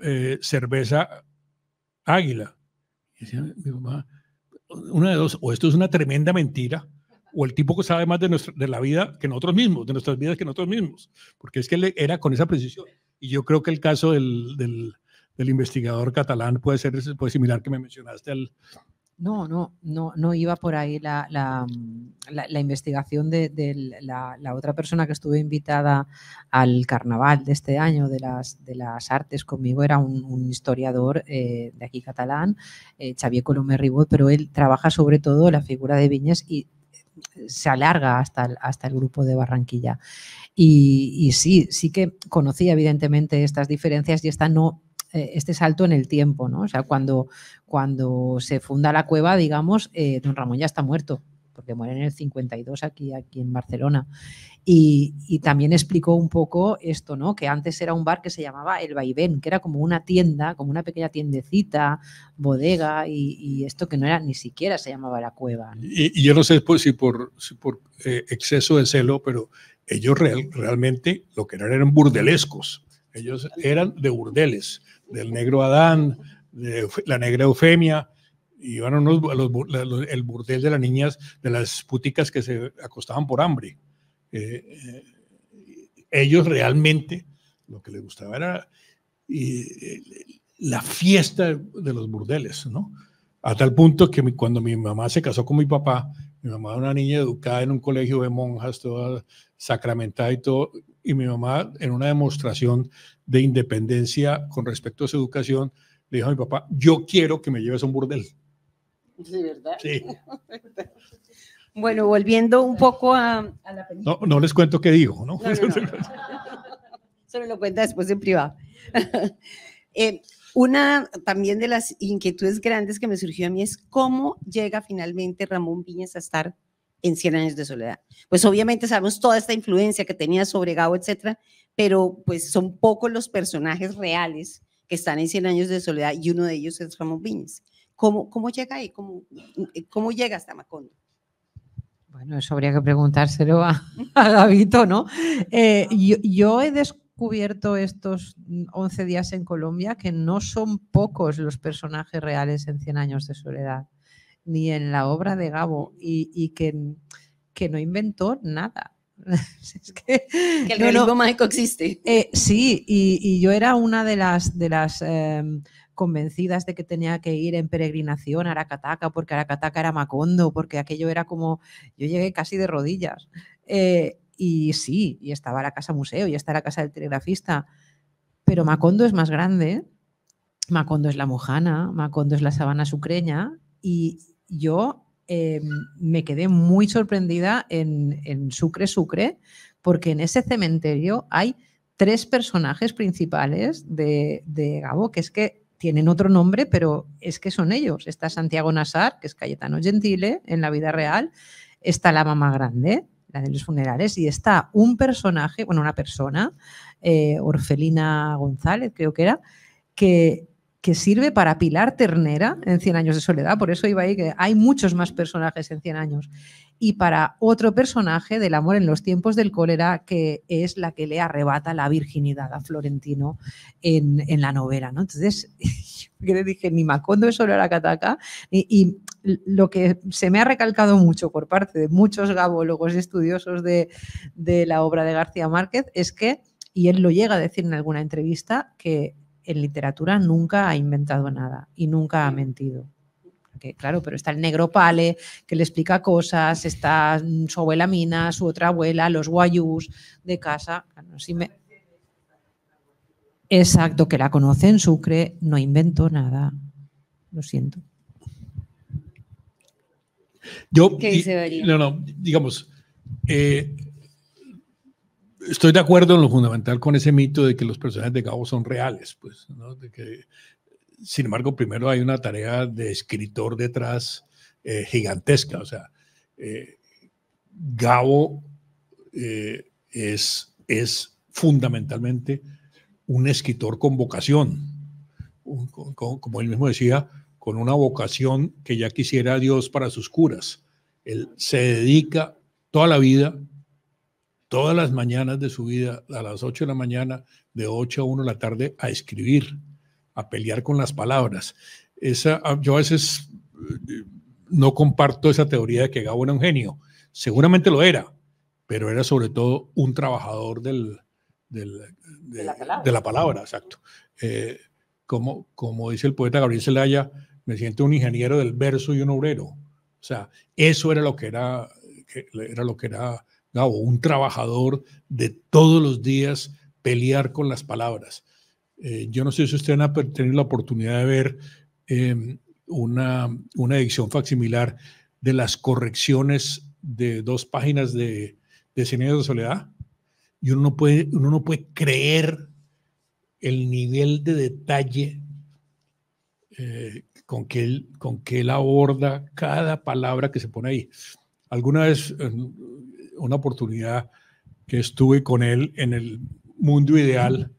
eh, cerveza águila. Y decía mi mamá, una de dos, o esto es una tremenda mentira, o el tipo que sabe más de, nuestra, de la vida que nosotros mismos, de nuestras vidas que nosotros mismos, porque es que él era con esa precisión. Y yo creo que el caso del del investigador catalán puede ser puede similar que me mencionaste al... No, no, no, no iba por ahí la, investigación de, la, otra persona que estuve invitada al carnaval de este año de las, de las artes conmigo, era un, historiador eh, de aquí catalán, eh, Xavier Colomer Ribot, pero él trabaja sobre todo la figura de Viñas y eh, se alarga hasta el, hasta el grupo de Barranquilla. Y, y sí, sí que conocía evidentemente estas diferencias y esta no eh, este salto en el tiempo, ¿no? O sea, cuando, cuando se funda la cueva, digamos, eh, don Ramón ya está muerto, porque muere en el 52 aquí, aquí en Barcelona. Y, también explicó un poco esto, ¿no? Que antes era un bar que se llamaba El Vaivén, que era como una tienda, como una pequeña tiendecita, bodega, y, y esto que no era ni siquiera se llamaba la cueva. Y, yo no sé pues, si por, eh, exceso de celo, pero ellos realmente lo que eran eran burdelescos. Ellos eran de burdeles del negro Adán, de la negra Eufemia, y iban a los, el burdel de las niñas, de las puticas que se acostaban por hambre. Eh, eh, ellos realmente lo que les gustaba era eh, la fiesta de los burdeles, ¿no? A tal punto que cuando mi mamá se casó con mi papá, mi mamá era una niña educada en un colegio de monjas, toda sacramentada y todo, y mi mamá, en una demostración de independencia con respecto a su educación, le dijo a mi papá, yo quiero que me lleves a un burdel. Sí, ¿verdad? Sí. bueno, volviendo un poco a, la No, les cuento qué dijo, ¿no? Solo lo cuenta después en privado. Eh, una también de las inquietudes grandes que me surgió a mí es cómo llega finalmente Ramón Viñas a estar en 100 años de soledad. Pues obviamente sabemos toda esta influencia que tenía sobre Gabo, etcétera, pero pues son pocos los personajes reales que están en 100 años de soledad y uno de ellos es Ramón Viñez. ¿Cómo, cómo llega ahí? ¿Cómo, cómo llega hasta Macondo? Bueno, eso habría que preguntárselo a, a ¿no? Eh, yo, yo he descubierto estos 11 días en Colombia que no son pocos los personajes reales en 100 años de soledad ni en la obra de Gabo y, mm, que, no inventó nada. que, el no, mágico existe. Eh, sí, y, yo era una de las, em, convencidas de que tenía que ir en peregrinación a Aracataca, porque Aracataca era Macondo, porque aquello era como, yo llegué casi de rodillas. Eh, y sí, y estaba la casa museo, y está la casa del telegrafista, pero Macondo es más grande, Macondo es la Mojana, Macondo es la sabana sucreña, y, yo eh, me quedé muy sorprendida en, Sucre Sucre, porque en ese cementerio hay tres personajes principales de, Gabo, que es que tienen otro nombre, pero es que son ellos. Está Santiago Nazar, que es Cayetano Gentile en la vida real, está la mamá grande, la de los funerales, y está un personaje, bueno, una persona, eh, Orfelina González creo que era, que que sirve para Pilar Ternera en Cien años de soledad, por eso iba ahí que hay muchos más personajes en Cien años, y para otro personaje del amor en los tiempos del cólera, que es la que le arrebata la virginidad a Florentino en, la novela. ¿no? Entonces, yo le dije, ni Macondo es solo la cataca, y, lo que se me ha recalcado mucho por parte de muchos gabólogos y estudiosos de, de la obra de García Márquez es que, y él lo llega a decir en alguna entrevista, que en literatura nunca ha inventado nada y nunca ha mentido. claro, pero está el negro Pale, que le explica cosas, está su abuela Mina, su otra abuela, los guayús de casa. Exacto, que la conoce en Sucre, no inventó nada. Lo siento. Yo, ¿Qué dice no, no, digamos, eh, estoy de acuerdo en lo fundamental con ese mito de que los personajes de Gabo son reales, pues, sin embargo, primero hay una tarea de escritor detrás eh, gigantesca, o sea, eh, Gabo eh, es, es fundamentalmente un escritor con vocación, como él mismo decía, con una vocación que ya quisiera Dios para sus curas. Él se dedica toda la vida todas las mañanas de su vida, a las 8 de la mañana, de 8 a 1 de la tarde, a escribir, a pelear con las palabras. Esa, ah, yo a veces eh, no comparto esa teoría de que Gabo era un genio. Seguramente lo era, pero era sobre todo un trabajador del, de, la palabra, exacto. Eh, como, como dice el poeta Gabriel Celaya, me siento un ingeniero del verso y un obrero. O sea, eso era lo que era, era, lo que era o un trabajador de todos los días pelear con las palabras. Eh, yo no sé si ustedes a tenido la oportunidad de ver em, una, una, edición facsimilar de las correcciones de dos páginas de, de de soledad. Y uno no, puede, uno puede creer el nivel de detalle eh, con, que con que él aborda cada palabra que se pone ahí. Alguna vez, una oportunidad que estuve con él en el mundo ideal,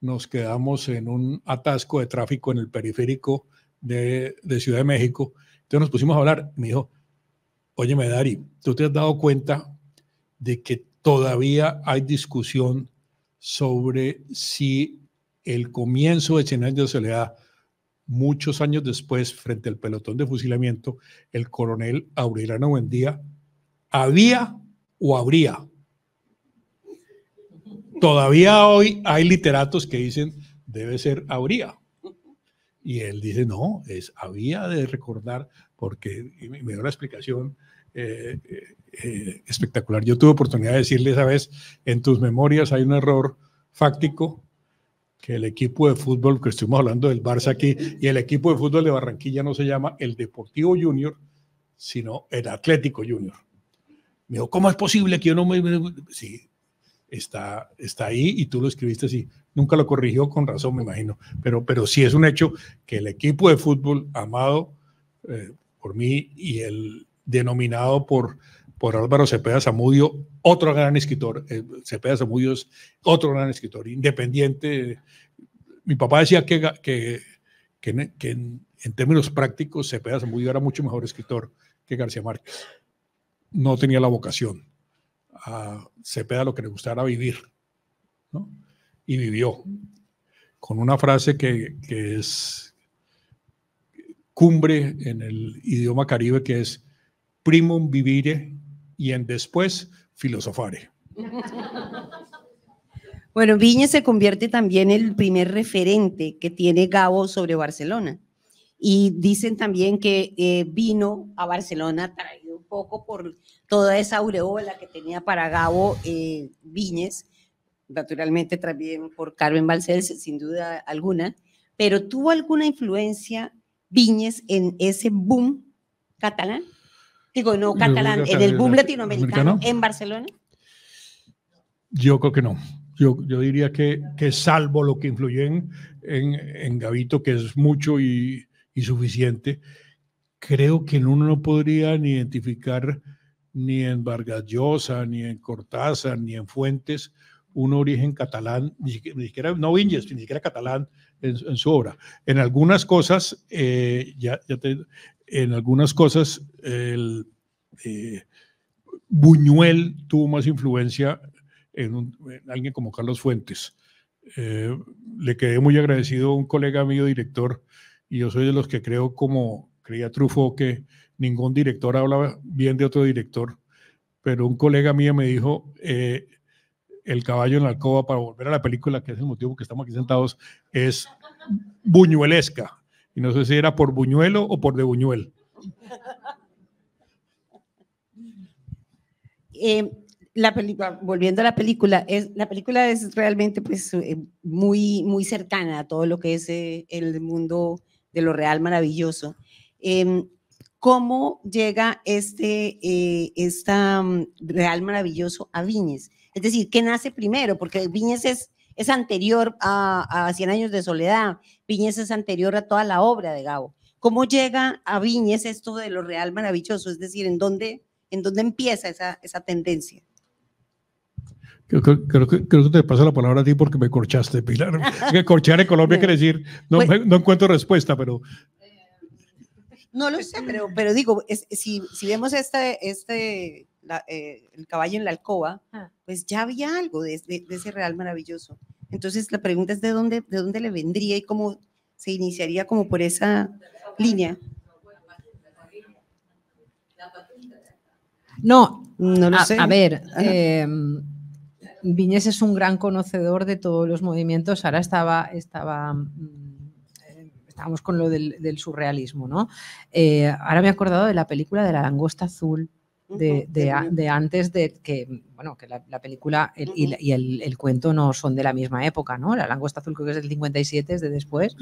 nos quedamos en un atasco de tráfico en el periférico de, Ciudad de México. Entonces nos pusimos a hablar. Me dijo, óyeme Dari, ¿tú te has dado cuenta de que todavía hay discusión sobre si el comienzo de Cien años de soledad, muchos años después, frente al pelotón de fusilamiento, el coronel Aureliano Buendía había o habría. Todavía hoy hay literatos que dicen debe ser habría. Y él dice, no, es había de recordar, porque me dio la explicación eh, eh, eh, espectacular. Yo tuve oportunidad de decirle esa vez, en tus memorias hay un error fáctico, que el equipo de fútbol, que estuvimos hablando del Barça aquí, y el equipo de fútbol de Barranquilla no se llama el Deportivo Junior, sino el Atlético Junior. Me dijo, ¿cómo es posible que yo no me... Sí, está, está ahí y tú lo escribiste así. Nunca lo corrigió con razón, me imagino. Pero, pero sí es un hecho que el equipo de fútbol amado eh, por mí y el denominado por, por Álvaro Cepeda Zamudio, otro gran escritor. Eh, Cepeda Zamudio es otro gran escritor, independiente. Mi papá decía que, que, en, en, términos prácticos Cepeda Zamudio era mucho mejor escritor que García Márquez no tenía la vocación. A Cepeda lo que le gustara vivir, Y vivió. Con una frase que, es cumbre en el idioma caribe, que es primum vivire y en después filosofare. Bueno, Viñez se convierte también en el primer referente que tiene Gabo sobre Barcelona. Y dicen también que eh, vino a Barcelona traído poco por toda esa aureola que tenía para Gabo eh, Viñez, naturalmente también por Carmen Balcells, sin duda alguna, pero ¿tuvo alguna influencia Viñez en ese boom catalán? Digo, no catalán, en el boom latinoamericano, en Barcelona. Yo creo que no. Yo, yo, diría que, que, salvo lo que influyen en, en, Gavito, que es mucho y, y suficiente, creo que uno no podría ni identificar ni en Vargas Llosa, ni en Cortázar, ni en Fuentes, un origen catalán, ni siquiera, no Vinges, ni siquiera catalán en, su obra. En algunas cosas, eh, ya, ya en algunas cosas, eh, Buñuel tuvo más influencia en, alguien como Carlos Fuentes. Eh, le quedé muy agradecido a un colega mío, director, y yo soy de los que creo como creía trufo que ningún director hablaba bien de otro director, pero un colega mío me dijo, eh, el caballo en la alcoba para volver a la película, que es el motivo que estamos aquí sentados, es buñuelesca. Y no sé si era por Buñuelo o por de Buñuel. Eh, la película, volviendo a la película, es, la película es realmente pues, eh, muy, muy cercana a todo lo que es el mundo de lo real maravilloso. Em, ¿Cómo llega este eh, esta mm, Real Maravilloso a Viñez? Es decir, ¿qué nace primero? Porque Viñez es, es anterior a, a 100 años de soledad, Viñez es anterior a toda la obra de Gabo. ¿Cómo llega a Viñez esto de lo Real Maravilloso? Es decir, ¿en dónde, en dónde empieza esa, tendencia? Creo, que te paso la palabra a ti porque me corchaste, Pilar. que corchar en Colombia quiere decir, no, pues no encuentro respuesta, pero no lo sé, pero, digo, si, vemos este, este eh, el caballo en la alcoba, ah. pues ya había algo de, ese real maravilloso. Entonces la pregunta es de dónde, de dónde le vendría y cómo se iniciaría como por esa línea. No, no lo sé. A ver, eh, es un gran conocedor de todos los movimientos. Ahora estaba, estaba mm, Estamos con lo del, surrealismo, ¿no? Eh, ahora me he acordado de la película de la langosta azul, de, de, antes de que, bueno, que la, película y, el, cuento no son de la misma época, ¿no? La langosta azul creo que es del 57, es de después.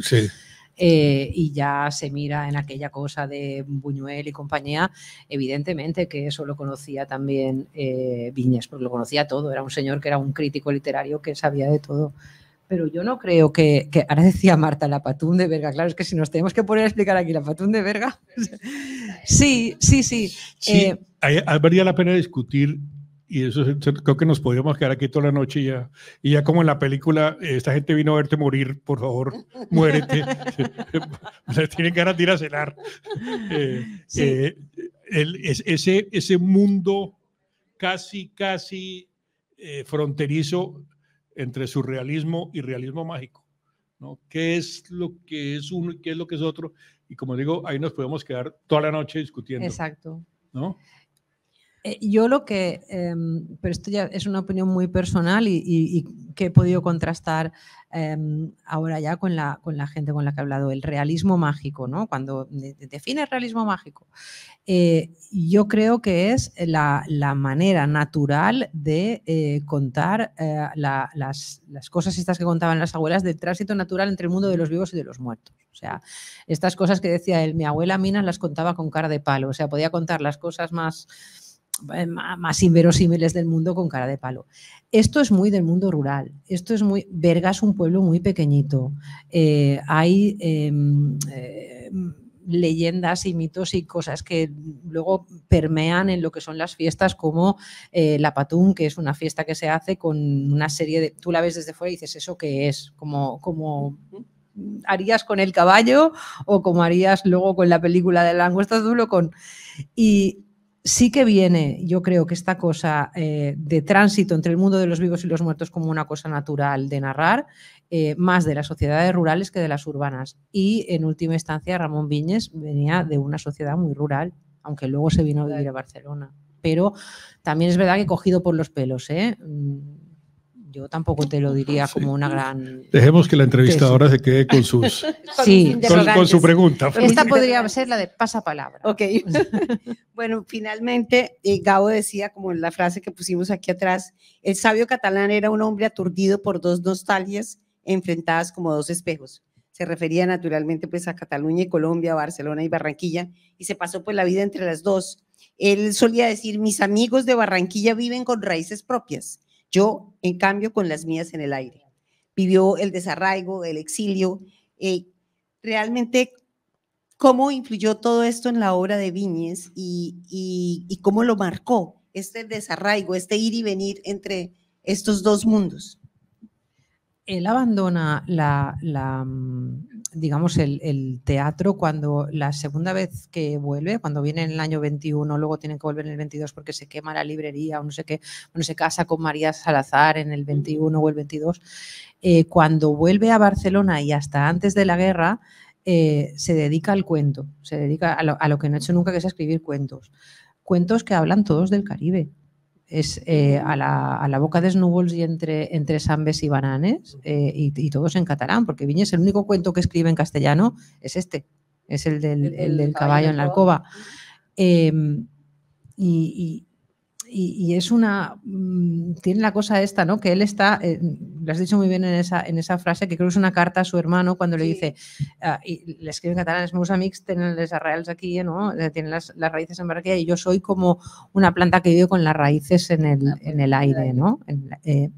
Eh, y ya se mira en aquella cosa de Buñuel y compañía, evidentemente que eso lo conocía también eh, Viñas, porque lo conocía todo, era un señor que era un crítico literario que sabía de todo pero yo no creo que, ahora decía Marta, la patún de verga, claro, es que si nos tenemos que poner a explicar aquí la patún de verga, sí, sí, sí. sí eh, habría la pena discutir, y eso creo que nos podríamos quedar aquí toda la noche ya, y ya como en la película, esta gente vino a verte morir, por favor, muérete, tienen ganas de ir a cenar. Eh, eh, ese, ese mundo casi, casi fronterizo entre surrealismo y realismo mágico, ¿no? ¿Qué es lo que es uno y qué es lo que es otro? Y como digo, ahí nos podemos quedar toda la noche discutiendo. Exacto. Eh, yo lo que, em, pero esto ya es una opinión muy personal y, que he podido contrastar em, ahora ya con la, con la gente con la que he hablado, el realismo mágico, ¿no? Cuando define el realismo mágico, eh, yo creo que es la, manera natural de eh, contar eh, las, cosas estas que contaban las abuelas del tránsito natural entre el mundo de los vivos y de los muertos. O sea, estas cosas que decía él, mi abuela Mina, las contaba con cara de palo, o sea, podía contar las cosas más, más inverosímiles del mundo con cara de palo. Esto es muy del mundo rural. Esto es muy. Verga es un pueblo muy pequeñito. hay em, leyendas y mitos y cosas que luego permean en lo que son las fiestas, como eh, la patún, que es una fiesta que se hace con una serie de. Tú la ves desde fuera y dices, ¿eso qué es? Como. como harías con el caballo o como harías luego con la película de la langosta con y sí que viene, yo creo que esta cosa eh, de tránsito entre el mundo de los vivos y los muertos como una cosa natural de narrar, eh, más de las sociedades rurales que de las urbanas. Y en última instancia, Ramón Viñes venía de una sociedad muy rural, aunque luego se vino a vivir a Barcelona. Pero también es verdad que cogido por los pelos, ¿eh? Mm, yo tampoco te lo diría como una gran... Dejemos que la entrevistadora se quede con sus... sí, con, su pregunta. Esta podría ser la de pasapalabra. Ok. bueno, finalmente, eh, Gabo decía, como la frase que pusimos aquí atrás, el sabio catalán era un hombre aturdido por dos nostalgias enfrentadas como dos espejos se refería naturalmente pues a Cataluña y Colombia, Barcelona y Barranquilla, y se pasó pues la vida entre las dos. Él solía decir, mis amigos de Barranquilla viven con raíces propias, yo, en cambio, con las mías en el aire. Vivió el desarraigo, el exilio. Eh, realmente, ¿cómo influyó todo esto en la obra de Viñez y cómo lo marcó este desarraigo, este ir y venir entre estos dos mundos? él abandona la, mm, digamos, el, teatro cuando la segunda vez que vuelve, cuando viene en el año 21, luego tiene que volver en el 22 porque se quema la librería o no sé qué, bueno, se casa con María Salazar en el 21 o el 22. Eh, cuando vuelve a Barcelona y hasta antes de la guerra, eh, se dedica al cuento, se dedica a lo, a lo que no ha hecho nunca, que es escribir cuentos. Cuentos que hablan todos del Caribe es eh, a, la, a, la, boca de snowballs y entre, entre Sambes y Bananes, eh, y, todos en catalán, porque Viñes el único cuento que escribe en castellano es este, es el del, caballo, en la alcoba. Em, y, y, es una. Mm, tiene la cosa esta, ¿no? Que él está. Eh, lo has dicho muy bien en esa, frase, que creo que es una carta a su hermano cuando le dice. Ah, le escribe en catalán: es tienen las raíces aquí, ¿no? Tienen las, raíces en barraquilla y yo soy como una planta que vive con las raíces en el, aire, ¿no? Eh,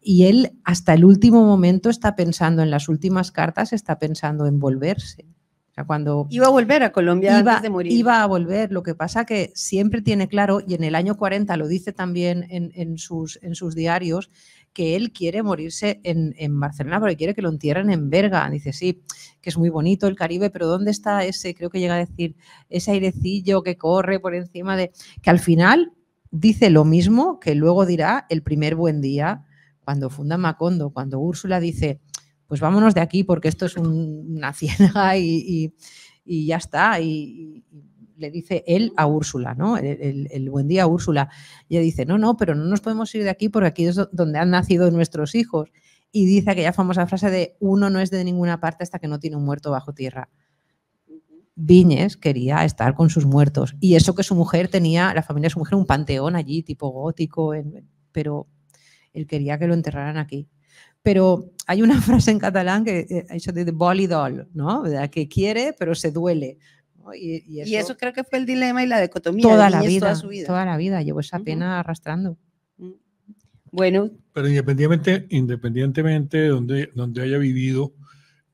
y él hasta el último momento está pensando en las últimas cartas, está pensando en volverse cuando iba a volver a Colombia iba, morir. Iba a volver, lo que pasa que siempre tiene claro, y en el año 40 lo dice también en, sus, en sus, diarios, que él quiere morirse en, Barcelona porque quiere que lo entierren en Berga. Dice, sí, que es muy bonito el Caribe, pero ¿dónde está ese, creo que llega a decir, ese airecillo que corre por encima de... que al final dice lo mismo que luego dirá el primer buen día cuando funda Macondo, cuando Úrsula dice pues vámonos de aquí porque esto es una ciénaga y, ya está. Y, le dice él a Úrsula, ¿no? El, buen día a Úrsula. Y ella dice, no, no, pero no nos podemos ir de aquí porque aquí es donde han nacido nuestros hijos. Y dice aquella famosa frase de, uno no es de ninguna parte hasta que no tiene un muerto bajo tierra. Viñes quería estar con sus muertos. Y eso que su mujer tenía, la familia de su mujer, un panteón allí, tipo gótico, pero él quería que lo enterraran aquí pero hay una frase en catalán que dice eh, de bolidol, ¿no? Que quiere, pero se duele. Y, eso, creo que fue el dilema y la dicotomía. Toda la vida, toda, la vida. Llevo esa pena arrastrando. Mm. Bueno. Pero independientemente, independientemente de donde, donde haya vivido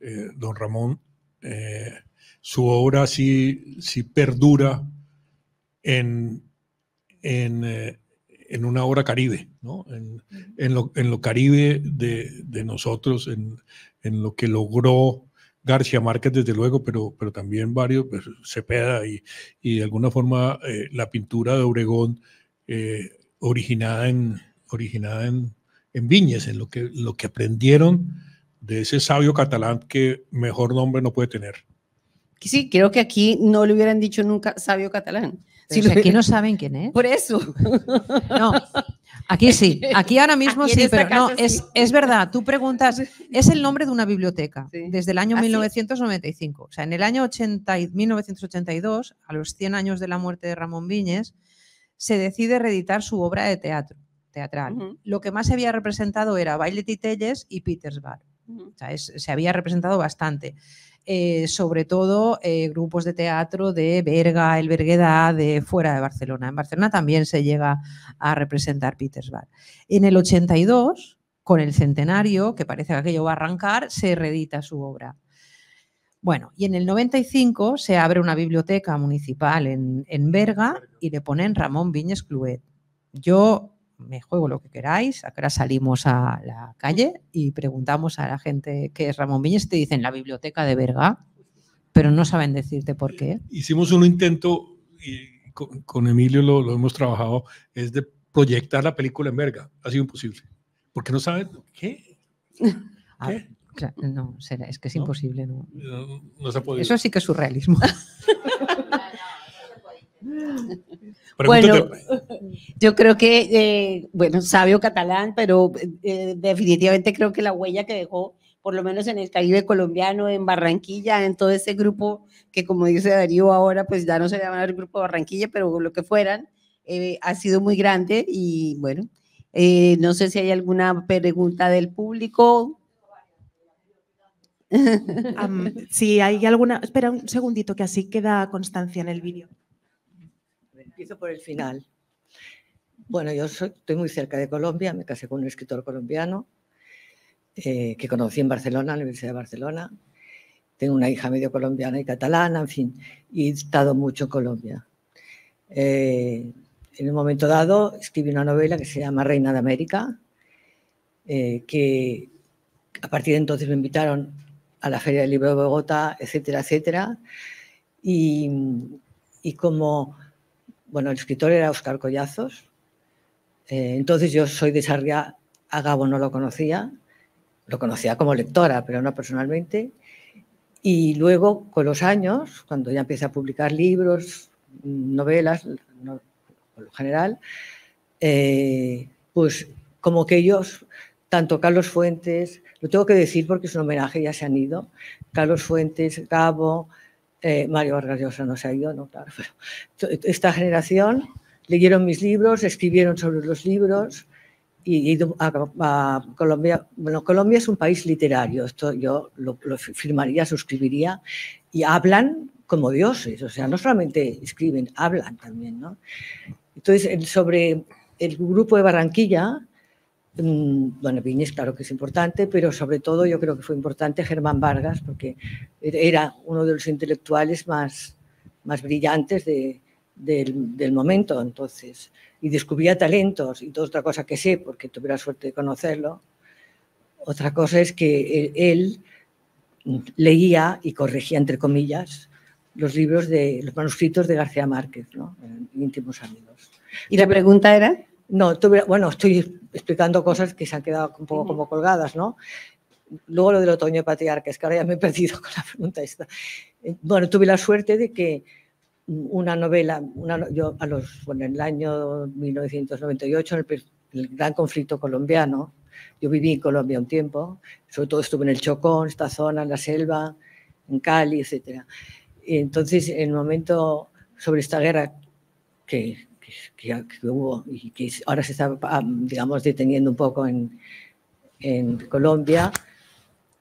eh, don Ramón, eh, su obra sí, perdura en, en una obra caribe, ¿no? en, lo, en caribe de, nosotros, en, lo que logró García Márquez, desde luego, pero, pero también varios, pues, Cepeda y, de alguna forma eh, la pintura de Obregón eh, originada, en, originada en, en Viñes, en lo que, lo que aprendieron de ese sabio catalán que mejor nombre no puede tener. Sí, creo que aquí no le hubieran dicho nunca sabio catalán no, aquí no saben quién es. Por eso. No, aquí sí. Aquí ahora mismo sí, pero no, Es, verdad. Tú preguntas, es el nombre de una biblioteca desde el año 1995. ¿Ah, o sea, en el año 80, 1982, a los 100 años de la muerte de Ramón Viñez, se decide reeditar su obra de teatro, teatral. Lo que más se había representado era Bailet y Telles y Petersburg. O sea, se había representado bastante. Eh, sobre todo eh, grupos de teatro de Berga, El de fuera de Barcelona. En Barcelona también se llega a representar Petersbach. En el 82, con el centenario, que parece que aquello va a arrancar, se reedita su obra. Bueno, y en el 95 se abre una biblioteca municipal en, en Berga y le ponen Ramón Viñes Cluet. Yo me juego lo que queráis, ahora salimos a la calle y preguntamos a la gente qué es Ramón Viñez, te dicen la biblioteca de verga. pero no saben decirte por qué. Hicimos un intento, y con, Emilio lo, hemos trabajado, es de proyectar la película en verga. Ha sido imposible. Porque no saben qué. Ah, no, será, es que es imposible. Eso sí que es surrealismo. bueno, yo creo que, eh, bueno, sabio catalán, pero eh, definitivamente creo que la huella que dejó, por lo menos en el Caribe colombiano, en Barranquilla, en todo ese grupo que, como dice Darío ahora, pues ya no se llama el grupo Barranquilla, pero lo que fueran, eh, ha sido muy grande y bueno, no sé si hay alguna pregunta del público. si hay alguna, espera un segundito que así queda constancia en el vídeo. Empiezo por el final. Bueno, yo estoy muy cerca de Colombia, me casé con un escritor colombiano eh, que conocí en Barcelona, en la Universidad de Barcelona. Tengo una hija medio colombiana y catalana, en fin, y he estado mucho en Colombia. Eh, en un momento dado escribí una novela que se llama Reina de América, eh, que a partir de entonces me invitaron a la Feria del Libro de Bogotá, etcétera, etcétera. Y, como, bueno, el escritor era Oscar Collazos, eh, entonces yo soy de Sarriá, a Gabo no lo conocía, lo conocía como lectora, pero no personalmente. Y luego, con los años, cuando ya empieza a publicar libros, novelas, por lo general, eh, pues como que ellos, tanto Carlos Fuentes, lo tengo que decir porque es un homenaje, ya se han ido, Carlos Fuentes, Gabo, eh, Mario Vargas Llosa no se ha ido, no, claro, pero esta generación leyeron mis libros, escribieron sobre los libros y ido a, Colombia. Bueno, Colombia es un país literario, esto yo lo, firmaría, suscribiría, y hablan como dioses, o sea, no solamente escriben, hablan también, ¿no? Entonces, sobre el grupo de Barranquilla, mm, bueno, Viñes claro que es importante, pero sobre todo yo creo que fue importante Germán Vargas, porque era uno de los intelectuales más, más brillantes de, del, momento, entonces, y descubría talentos, y toda otra cosa que sé, porque tuve la suerte de conocerlo. Otra cosa es que él, leía y corregía, entre comillas, los libros de los manuscritos de García Márquez, ¿no? íntimos amigos. ¿Y la pregunta era? No, tuve, bueno, estoy explicando cosas que se han quedado un poco como colgadas, ¿no? Luego lo del otoño patriarca, es que ahora ya me he perdido con la pregunta esta. Eh, bueno, tuve la suerte de que una novela, yo en el año 1998, en el, gran conflicto colombiano, yo viví en Colombia un tiempo, sobre todo estuve en el Chocón, esta zona, en la selva, en Cali, etc. entonces, en el momento sobre esta guerra que, que, que, hubo y que ahora se está, ah, digamos, deteniendo un poco en Colombia,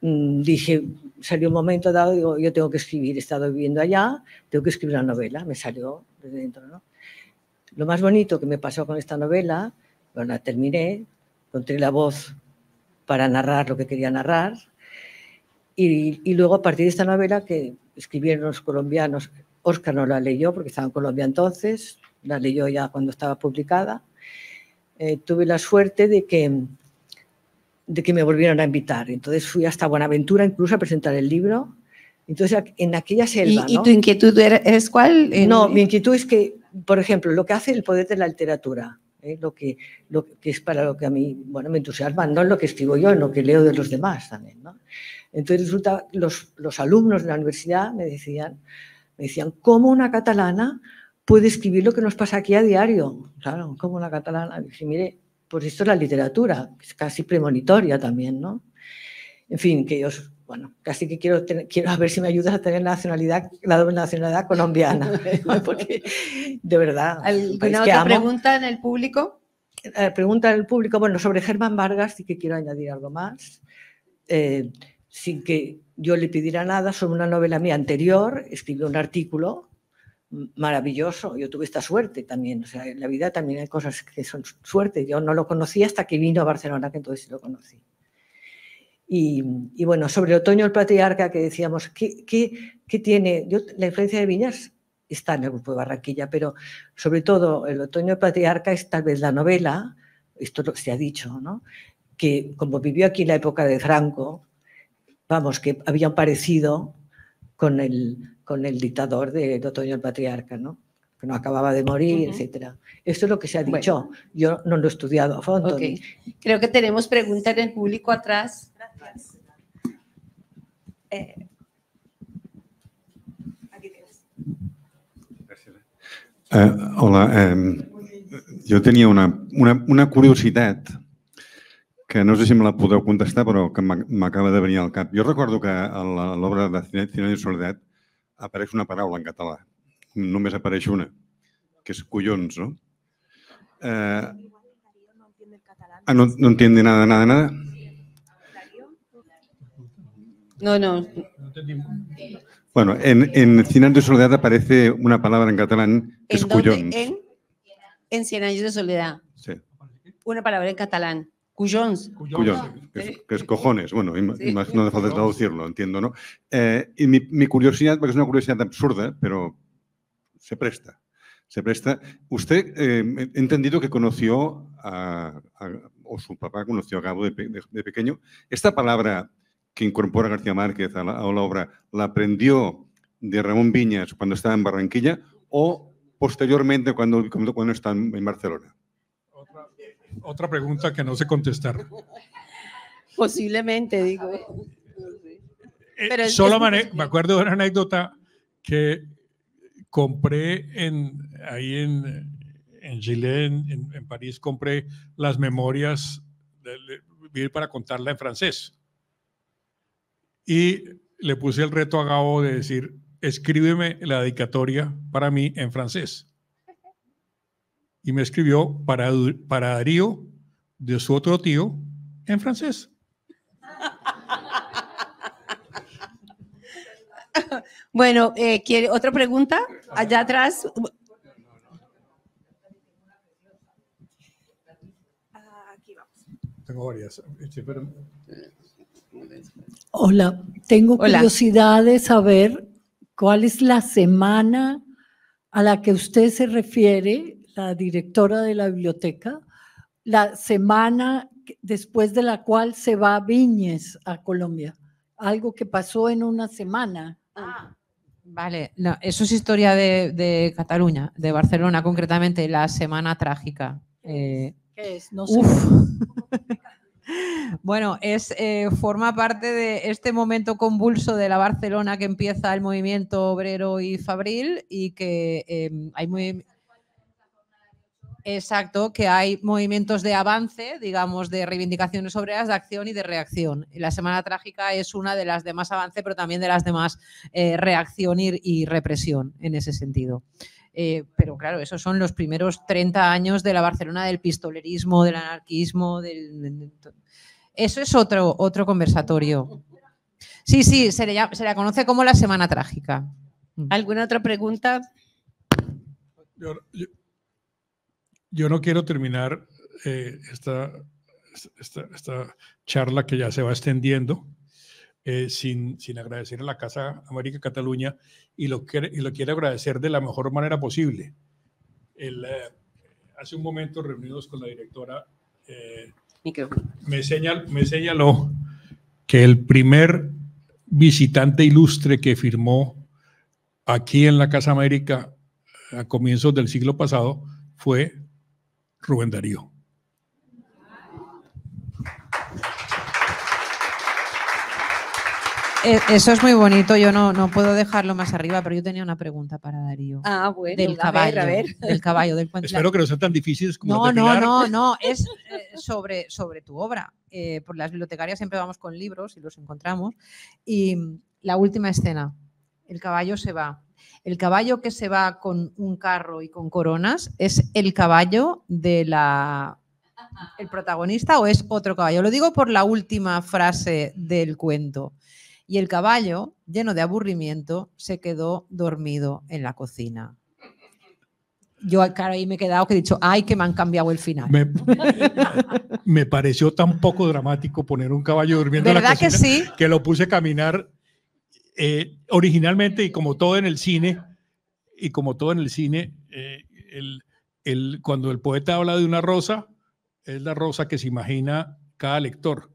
Mm, dije, salió un momento dado, digo, yo tengo que escribir, he estado viviendo allá, tengo que escribir una novela, me salió desde dentro, ¿no? Lo más bonito que me pasó con esta novela, bueno, la terminé, encontré la voz para narrar lo que quería narrar, y, luego a partir de esta novela que escribieron los colombianos, Oscar no la leyó porque estaba en Colombia entonces, la leyó ya cuando estaba publicada, eh, tuve la suerte de que de que me volvieron a invitar. Entonces fui hasta Buenaventura incluso a presentar el libro. Entonces, en aquella selva. ¿Y, tu inquietud es cuál? No, mi inquietud es que, por ejemplo, lo que hace el poder de la literatura, ¿eh? lo, que, lo que es para lo que a mí bueno, me entusiasma, no en lo que escribo yo, en lo que leo de los demás también. Entonces, resulta, los, los alumnos de la universidad me decían, me decían, ¿cómo una catalana puede escribir lo que nos pasa aquí a diario? Claro, ¿cómo una catalana? dije, mire, por esto la literatura, es casi premonitoria también, ¿no? En fin, que yo, bueno, casi que quiero, quiero a ver si me ayudas a tener nacionalidad, la doble nacionalidad colombiana, porque de verdad. ¿Alguna otra pregunta en el público? Eh, pregunta el público, bueno, sobre Germán Vargas sí que quiero añadir algo más, eh, sin que yo le pidiera nada, sobre una novela mía anterior, escribí un artículo maravilloso. Yo tuve esta suerte también. O sea, en la vida también hay cosas que son suerte. Yo no lo conocí hasta que vino a Barcelona, que entonces lo conocí. Y, bueno, sobre el otoño el patriarca que decíamos, ¿qué, tiene? la influencia de Viñas está en el grupo de Barranquilla, pero sobre todo el otoño del patriarca es tal vez la novela, esto se ha dicho, ¿no? que como vivió aquí en la época de Franco, vamos, que había parecido, con el, con el dictador de, Otoño el Patriarca, ¿no? que no acababa de morir, etcétera. Esto es lo que se ha dicho. Yo no lo he estudiado a fondo. Creo que tenemos preguntas del público atrás. Gracias. Eh, hola, em, yo tenía una, una, una curiosidad que no sé si me la podeu contestar, però que m'acaba de venir al cap. Jo recordo que a l'obra de Cine i Soledat apareix una paraula en català. Només apareix una, que és collons, no? Eh, ah, no, no entiende nada, nada, nada. No, no. Bueno, en, en Cien años de soledad aparece una palabra en catalán que ¿En es dónde? collons. En, en Cien años de soledad. Sí. Una palabra en catalán. Cuyons. que, es, cojones. Bueno, no hace falta traducirlo, entiendo, ¿no? Eh, y mi, curiosidad, porque es una curiosidad absurda, ¿eh? pero se presta. Se presta. Usted, em, entendido que conoció, a, o su papá conoció a Gabo de, pequeño. Esta palabra que incorpora García Márquez a la, obra, ¿la aprendió de Ramón Viñas cuando estaba en Barranquilla o posteriormente cuando, cuando, cuando en Barcelona? Otra pregunta que no sé contestar. Posiblemente, digo. Eh, solo me acuerdo de una anécdota que compré en, ahí en, en Chile, en, París, compré las memorias de, para contarla en francés. Y le puse el reto a Gabo de decir, escríbeme la dedicatoria para mí en francés y me escribió para, para Darío de su otro tío en francés. Bueno, eh, ¿quiere otra pregunta? Allá atrás. Ah, Hola, tengo curiosidad de saber cuál es la semana a la que usted se refiere la directora de la biblioteca, la semana después de la cual se va Viñes a Colombia. Algo que pasó en una semana. Ah, vale, eso es historia de, Cataluña, de Barcelona concretamente, la semana trágica. ¿Qué es? Eh, no sé. Bueno, es, eh, forma parte de este momento convulso de la Barcelona que empieza el movimiento obrero y fabril y que eh, hay muy... Exacto, que hay movimientos de avance, digamos, de reivindicaciones obreras, de acción y de reacción. La Semana Trágica es una de las de más avance, pero también de las de más eh, reacción y, represión en ese sentido. Eh, pero claro, esos son los primeros 30 años de la Barcelona del pistolerismo, del anarquismo, del... Eso es otro, otro conversatorio. Sí, sí, se, le la conoce como la Semana Trágica. ¿Alguna otra pregunta? yo no quiero terminar eh, esta, charla que ya se va extendiendo eh, sin, agradecer a la Casa América Cataluña y lo, lo quiero agradecer de la mejor manera posible. Eh, hace un momento reunidos con la directora, me, me señaló que el primer visitante ilustre que firmó aquí en la Casa América a comienzos del siglo pasado fue Rubén Darío. Eh, eso es muy bonito, yo no, no puedo dejarlo más arriba, pero yo tenía una pregunta para Darío. Ah, bueno, del caballo, del Espero que no sean tan difíciles como No, no, no, no, es eh, sobre, sobre tu obra. Eh, por las bibliotecarias siempre vamos con libros y los encontramos. Y la última escena, el caballo se va, el caballo que se va con un carro y con coronas es el caballo de la el protagonista o es otro caballo. Lo digo por la última frase del cuento. Y el caballo, lleno de aburrimiento, se quedó dormido en la cocina. Yo, claro, ahí me he quedado que he dicho, ay, que me han cambiado el final. Me, pareció tan poco dramático poner un caballo durmiendo en la cocina que lo puse a caminar eh, originalmente, y como todo en el cine, y como todo en el cine, eh, el, cuando el poeta habla de una rosa, es la rosa que se imagina cada lector.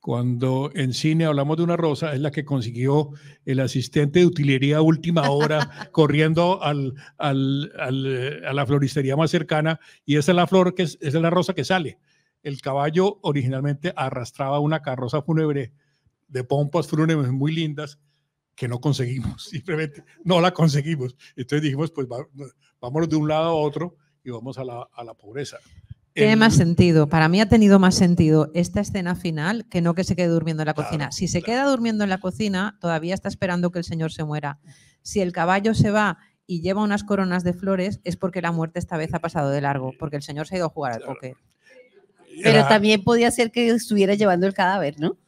Cuando en cine hablamos de una rosa, es la que consiguió el asistente de utilería última hora, corriendo a la floristería más cercana, y esa es la flor que es la rosa que sale. El caballo originalmente arrastraba una carroza fúnebre de pompas fúnebres muy lindas, que no conseguimos, simplemente no la conseguimos. Entonces dijimos, pues vamos vámonos de un lado a otro y vamos a la, pobreza. Tiene más sentido. Para mí ha tenido más sentido esta escena final que no que se quede durmiendo en la cocina. si se queda durmiendo en la cocina, todavía está esperando que el señor se muera. Si el caballo se va y lleva unas coronas de flores, es porque la muerte esta vez ha pasado de largo, porque el señor se ha ido a jugar al poker Pero también podía ser que estuviera llevando el cadáver, ¿no?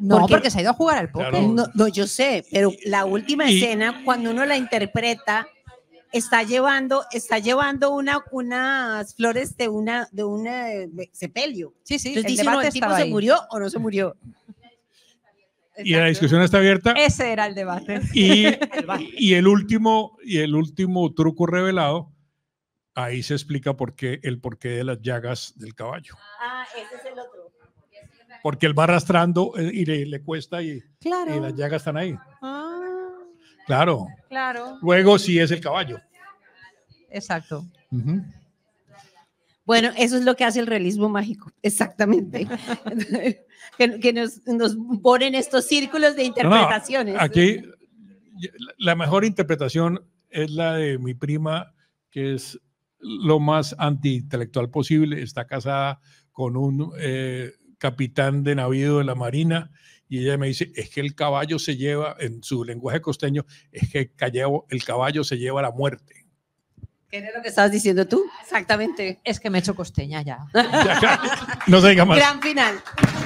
No, porque, se ha ido a jugar al póker. No, yo sé, pero la eh, última escena, cuando uno la interpreta, está llevando, está llevando unas flores de una, de un eh, sepelio. Sí, sí. el debate se murió o no se murió. y la discusión está abierta. Ese era el debate. Y, el último, y el último truco revelado, ahí se explica por qué, el porqué de las llagas del caballo. Ah, ese es el otro porque él va arrastrando eh, y le, cuesta y, y, las llagas están ahí. Ah. Claro. Claro. Luego sí es el caballo. Exacto. Bueno, eso es lo que hace el realismo mágico, exactamente. que, nos, ponen estos círculos de interpretaciones. aquí la mejor interpretación es la de mi prima, que es lo más antiintelectual posible, está casada con un eh, capitán de navío de la Marina, y ella me dice, es que el caballo se lleva, en su lenguaje costeño, es que el caballo, el caballo se lleva a la muerte. ¿Qué era lo que estabas diciendo tú? Exactamente. Es que me he hecho costeña ya no se diga más. Gran final.